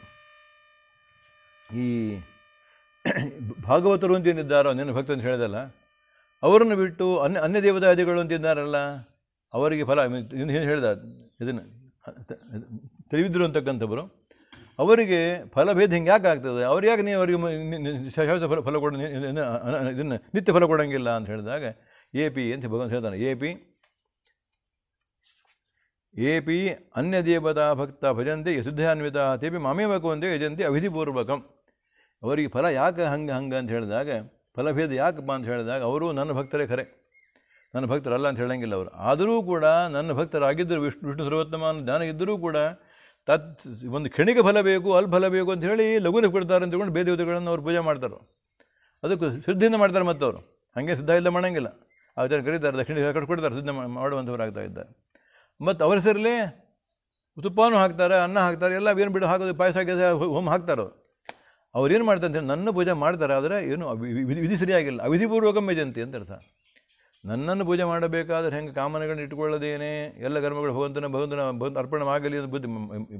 ಈ ಭಾಗವತರು ಅಂತ ಏನಿದ್ದಾರೋ ನಿನ್ನ ಭಕ್ತ ಅಂತ ಹೇಳಿದಲ್ಲ ಅವರನ್ನು ಬಿಟ್ಟು ಅನ್ಯ ಅನ್ಯ ದೇವತಾದಿಗಳು ಅಂತಿದ್ದಾರಲ್ಲ ಅವರಿಗೆ ಫಲ ಏನು ಹೇಳಿದ ಇದನ್ನು ತಿಳಿದ್ರು ಅಂತಕ್ಕಂಥವರು ಅವರಿಗೆ ಫಲಭೇದ ಹಿಂಗೆ ಯಾಕೆ ಆಗ್ತದೆ ಅವ್ರು ಯಾಕೆ ನೀವು ಅವರಿಗೆ ಶಾಶ್ವತ ಫಲ ಫಲ ಕೊಡ ಇದನ್ನು ನಿತ್ಯ ಫಲ ಕೊಡೋಂಗಿಲ್ಲ ಅಂತ ಹೇಳಿದಾಗ ಎ ಪಿ ಅಂತ ಭಗವಂತ ಹೇಳ್ತಾನೆ ಎ ಪಿ ಎ ಪಿ ಅನ್ಯ ದೇವತಾ ಭಕ್ತ ಭಜಂತೆ ಯಶುದ್ಧಾನ್ವಿತ ತೇಪಿ ಮಾಮೇವಕು ಅಂತ ಯಜಂತೆ ಅವಿಧಿಪೂರ್ವಕಂ ಅವರಿಗೆ ಫಲ ಯಾಕೆ ಹಂಗೆ ಹಂಗೆ ಅಂತ ಹೇಳಿದಾಗ ಫಲಭೇದ ಯಾಕಪ್ಪ ಅಂತ ಹೇಳಿದಾಗ ಅವರು ನನ್ನ ಭಕ್ತರೇ ಖರೆ ನನ್ನ ಭಕ್ತರಲ್ಲ ಅಂತ ಹೇಳಂಗಿಲ್ಲ ಅವರು ಆದರೂ ಕೂಡ ನನ್ನ ಭಕ್ತರಾಗಿದ್ದರು ವಿಷ್ಣು ವಿಷ್ಣು ಸರ್ವೋತ್ತಮ ಜ್ಞಾನ ಇದ್ದರೂ ಕೂಡ ತತ್ ಒಂದು ಕ್ಷಣಿಕ ಫಲ ಬೇಕು ಅಲ್ಲಿ ಫಲ ಬೇಕು ಅಂತ ಹೇಳಿ ಲಘುನ ಕೊಡ್ತಾರೆ ಅಂತ ತಗೊಂಡು ಬೇರೆ ಅವ್ರು ಪೂಜೆ ಮಾಡ್ತಾರೆ ಅದಕ್ಕೆ ಸಿದ್ಧಿಯಿಂದ ಮಾಡ್ತಾರೆ ಮತ್ತು ಅವರು ಹಾಗೆ ಸಿದ್ಧ ಇಲ್ಲ ಮಾಡೋಂಗಿಲ್ಲ ಆ ಜನ ಕರೀತಾರೆ ದಕ್ಷಿಣ ಕಟ್ಕೊಡ್ತಾರೆ ಸಿದ್ಧ ಮಾಡುವಂಥವ್ರು ಆಗ್ತಾ ಇದ್ದಾರೆ ಮತ್ತು ಅವರ ಹೆಸರಲ್ಲೇ ತುಪ್ಪನೂ ಹಾಕ್ತಾರೆ ಅನ್ನ ಹಾಕ್ತಾರೆ ಎಲ್ಲ ಏನು ಬಿಡು ಹಾಕೋದು ಪಾಯಸ ಹಾಕಿದ್ರೆ ಹೋಮ್ ಹಾಕ್ತಾರೆ ಅವರು ಏನು ಮಾಡ್ತಾರೆ ಅಂತ ನನ್ನ ಪೂಜೆ ಮಾಡ್ತಾರೆ ಆದರೆ ಏನು ವಿಧಿ ಸರಿಯಾಗಿಲ್ಲ ಅವಿಧಿಪೂರ್ವಕಂ ಮೇಜಂತಿ ಅಂತ ಅರ್ಥ ನನ್ನನ್ನು ಪೂಜೆ ಮಾಡಬೇಕಾದ್ರೆ ಹೆಂಗೆ ಕಾಮನೆಗಳನ್ನ ಇಟ್ಕೊಳ್ಳದೇನೆ ಎಲ್ಲ ಕರ್ಮಗಳು ಭಗವಂತನ ಭಗವಂತನ ಭಗವಂತ ಅರ್ಪಣವಾಗಲಿ ಅಂತ ಬುದ್ಧಿ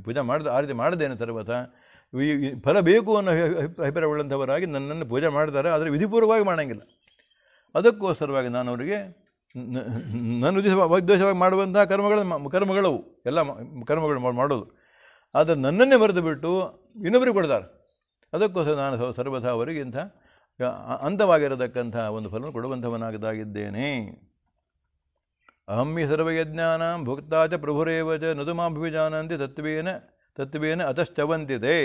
ಪೂಜೆ ಮಾಡಿದ ಆ ರೀತಿ ಮಾಡದೇನೆ ಸರ್ವತ ಈ ಫಲ ಬೇಕು ಅನ್ನೋ ಅಭಿಪ್ರಾಯ ಉಳ್ಳಂಥವರಾಗಿ ನನ್ನನ್ನು ಪೂಜೆ ಮಾಡ್ತಾರೆ ಆದರೆ ವಿಧಿಪೂರ್ವವಾಗಿ ಮಾಡೋಂಗಿಲ್ಲ ಅದಕ್ಕೋಸ್ಕರವಾಗಿ ನಾನು ಅವರಿಗೆ ನನ್ನ ಉದ್ದೇಶ ಉದ್ದೇಶವಾಗಿ ಮಾಡುವಂಥ ಕರ್ಮಗಳು ಕರ್ಮಗಳವು ಎಲ್ಲ ಕರ್ಮಗಳು ಮಾಡೋದು ಆದರೆ ನನ್ನನ್ನೇ ಬರೆದು ಬಿಟ್ಟು ಇನ್ನೊಬ್ಬರಿಗೆ ಕೊಡ್ತಾರೆ ಅದಕ್ಕೋಸ್ಕರ ನಾನು ಸರ್ವಥಾ ಅವರಿಗಿಂತ ಅಂತವಾಗಿರತಕ್ಕಂಥ ಒಂದು ಫಲವನ್ನು ಕೊಡುವಂಥವನಾಗದಾಗಿದ್ದೇನೆ ಅಹಮ್ಮಿ ಸರ್ವಯಜ್ಞಾನ ಭುಕ್ತಾಚ ನದು ನದುಮಾಭಿಜಾನಂತಿ ತತ್ವೇನ ತತ್ವೇನ ಅತಶ್ಚವಂತಿದೆ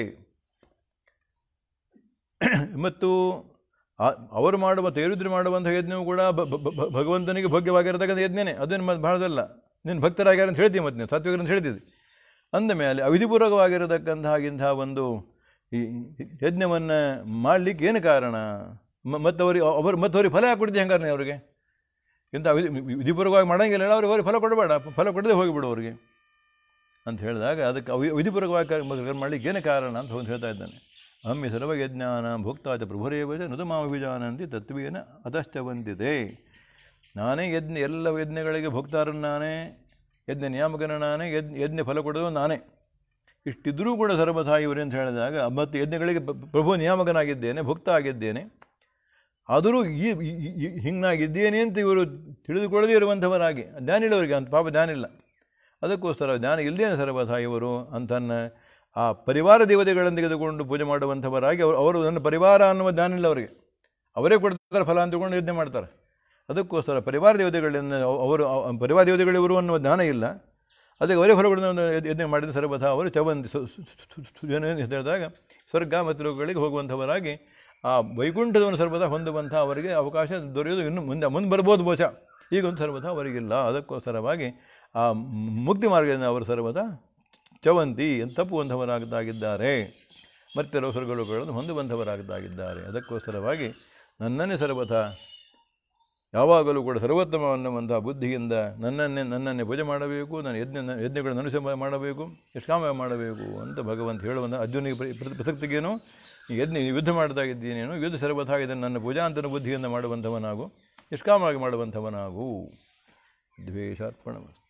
ಮತ್ತು ಅವರು ಮಾಡುವ ತೇರುದ್ರಿ ಮಾಡುವಂಥ ಯಜ್ಞವು ಕೂಡ ಭಗವಂತನಿಗೆ ಭೋಗ್ಯವಾಗಿರತಕ್ಕಂಥ ಯಜ್ಞನೇ ಅದು ನಿಮ್ಮ ಭಾಳದಲ್ಲ ನಿನ್ನ ಭಕ್ತರಾಗ್ಯಾರ ಅಂತ ಹೇಳ್ತೀವಿ ಮತ್ತು ನೀವು ಸಾತ್ವಿಕರಂತ ಹೇಳ್ತೀವಿ ಅಂದ ಮೇಲೆ ಅವಿಧಿಪೂರ್ವಕವಾಗಿರತಕ್ಕಂತಹ ಇಂಥ ಒಂದು ಈ ಯಜ್ಞವನ್ನು ಮಾಡಲಿಕ್ಕೆ ಏನು ಕಾರಣ ಮತ್ತು ಅವ್ರಿಗೆ ಅವರು ಮತ್ತು ಅವ್ರಿಗೆ ಫಲ ಯಾಕೆ ಕೊಡ್ತೀವಿ ಹೆಂಗಾರನೇ ಅವರಿಗೆ ಎಂತ ವಿಧಿಪೂರ್ವಕವಾಗಿ ಮಾಡೋಂಗಿಲ್ಲ ಅವ್ರಿಗೆ ಅವ್ರಿಗೆ ಫಲ ಕೊಡಬೇಡ ಫಲ ಕೊಡದೆ ಹೋಗಿಬಿಡು ಅವ್ರಿಗೆ ಅಂತ ಹೇಳಿದಾಗ ಅದಕ್ಕೆ ಅವ ವಿಧಿಪೂರ್ವಕವಾಗಿ ಮಾಡಲಿಕ್ಕೆ ಏನು ಕಾರಣ ಅಂತ ಒಂದು ಹೇಳ್ತಾ ಇದ್ದಾನೆ ಅಮ್ಮಿ ಸರ್ವಯಜ್ಞಾನ ಪ್ರಭುರೇವಜ ಪ್ರಭುರೇವಚ ನೃತಮಾಭಿಜಾನಂತಿ ತತ್ವೇನ ಅತಶ್ಚವಂತಿದೆ ನಾನೇ ಯಜ್ಞ ಎಲ್ಲ ಯಜ್ಞಗಳಿಗೆ ಭುಕ್ತಾರನ್ನು ನಾನೇ ಯಜ್ಞ ನಿಯಾಮಕನ ನಾನೇ ಯಜ್ಞ ಯಜ್ಞ ಫಲ ಕೊಡೋದು ನಾನೇ ಇಷ್ಟಿದ್ರೂ ಕೂಡ ಸರ್ವಥಾ ಇವರೇ ಅಂತ ಹೇಳಿದಾಗ ಮತ್ತು ಯಜ್ಞಗಳಿಗೆ ಪ್ರಭು ನಿಯಾಮಕನಾಗಿದ್ದೇನೆ ಭುಕ್ತ ಆಗಿದ್ದೇನೆ ಆದರೂ ಈ ಹಿಂಗಾಗಿದ್ದೇನೆ ಅಂತ ಇವರು ತಿಳಿದುಕೊಳ್ಳದೇ ಇರುವಂಥವರಾಗಿ ಇಲ್ಲವರಿಗೆ ಅಂತ ಪಾಪ ಇಲ್ಲ ಅದಕ್ಕೋಸ್ಕರ ಜ್ಞಾನ ಇಲ್ಲದೇನೆ ಸರ್ವಥಾ ಇವರು ಅಂತನ್ನ ಆ ಪರಿವಾರ ದೇವತೆಗಳನ್ನು ತೆಗೆದುಕೊಂಡು ಪೂಜೆ ಮಾಡುವಂಥವರಾಗಿ ಅವರು ಅವರು ನನ್ನ ಪರಿವಾರ ಅನ್ನುವ ಜ್ಞಾನ ಇಲ್ಲ ಅವರಿಗೆ ಅವರೇ ಕೊಡ್ತಾರೆ ಫಲ ಅಂತಕೊಂಡು ಯಜ್ಞೆ ಮಾಡ್ತಾರೆ ಅದಕ್ಕೋಸ್ಕರ ಪರಿವಾರ ದೇವತೆಗಳಿಂದ ಅವರು ಪರಿವಾರ ದೇವತೆಗಳಿವರು ಅನ್ನುವ ಜ್ಞಾನ ಇಲ್ಲ ಅದಕ್ಕೆ ಅವರೇ ಹೊರಗಡೆ ಯಜ್ಞ ಮಾಡಿದ ಸರ್ವಥ ಅವರು ಚವಂದಿ ಹೇಳಿದಾಗ ಸ್ವರ್ಗ ಮತ್ತು ಲೋಕಗಳಿಗೆ ಹೋಗುವಂಥವರಾಗಿ ಆ ವೈಕುಂಠದವನು ಸರ್ವಥ ಹೊಂದುವಂಥ ಅವರಿಗೆ ಅವಕಾಶ ದೊರೆಯೋದು ಇನ್ನು ಮುಂದೆ ಮುಂದೆ ಬರ್ಬೋದು ಬೋಚ ಈಗೊಂದು ಸರ್ವಥ ಅವರಿಗಿಲ್ಲ ಅದಕ್ಕೋಸ್ಕರವಾಗಿ ಆ ಮುಕ್ತಿ ಮಾರ್ಗದಿಂದ ಅವರು ಸರ್ವಥ ಚವಂತಿ ತಪ್ಪುವಂಥವರಾಗದಾಗಿದ್ದಾರೆ ಮತ್ತೆ ಸ್ವರ್ಗಲೋಕಗಳನ್ನು ಹೊಂದುವಂಥವರಾಗದಾಗಿದ್ದಾರೆ ಅದಕ್ಕೋಸ್ಕರವಾಗಿ ನನ್ನನ್ನೇ ಸರ್ವಥ ಯಾವಾಗಲೂ ಕೂಡ ಸರ್ವೋತ್ತಮವನ್ನುವಂತಹ ಬುದ್ಧಿಯಿಂದ ನನ್ನನ್ನೇ ನನ್ನನ್ನೇ ಪೂಜೆ ಮಾಡಬೇಕು ನನ್ನ ಯಜ್ಞ ಯಜ್ಞಗಳನ್ನು ನನುಷ್ಯ ಮಾಡಬೇಕು ನಿಷ್ಕಾಮ ಮಾಡಬೇಕು ಅಂತ ಭಗವಂತ ಹೇಳುವಂಥ ಅರ್ಜುನಿಗೆ ಪ್ರಸಕ್ತಿಗೇನು ಯಜ್ಞ ಯುದ್ಧ ಮಾಡಿದಾಗಿದ್ದೀನೇನು ಯುದ್ಧ ಸರ್ವಥಾ ಇದನ್ನು ನನ್ನ ಪೂಜಾಂತನ ಬುದ್ಧಿಯಿಂದ ಮಾಡುವಂಥವನಾಗು ನಿಷ್ಕಾಮವಾಗಿ ಮಾಡುವಂಥವನಾಗು ದ್ವೇಷಾರ್ಪಣ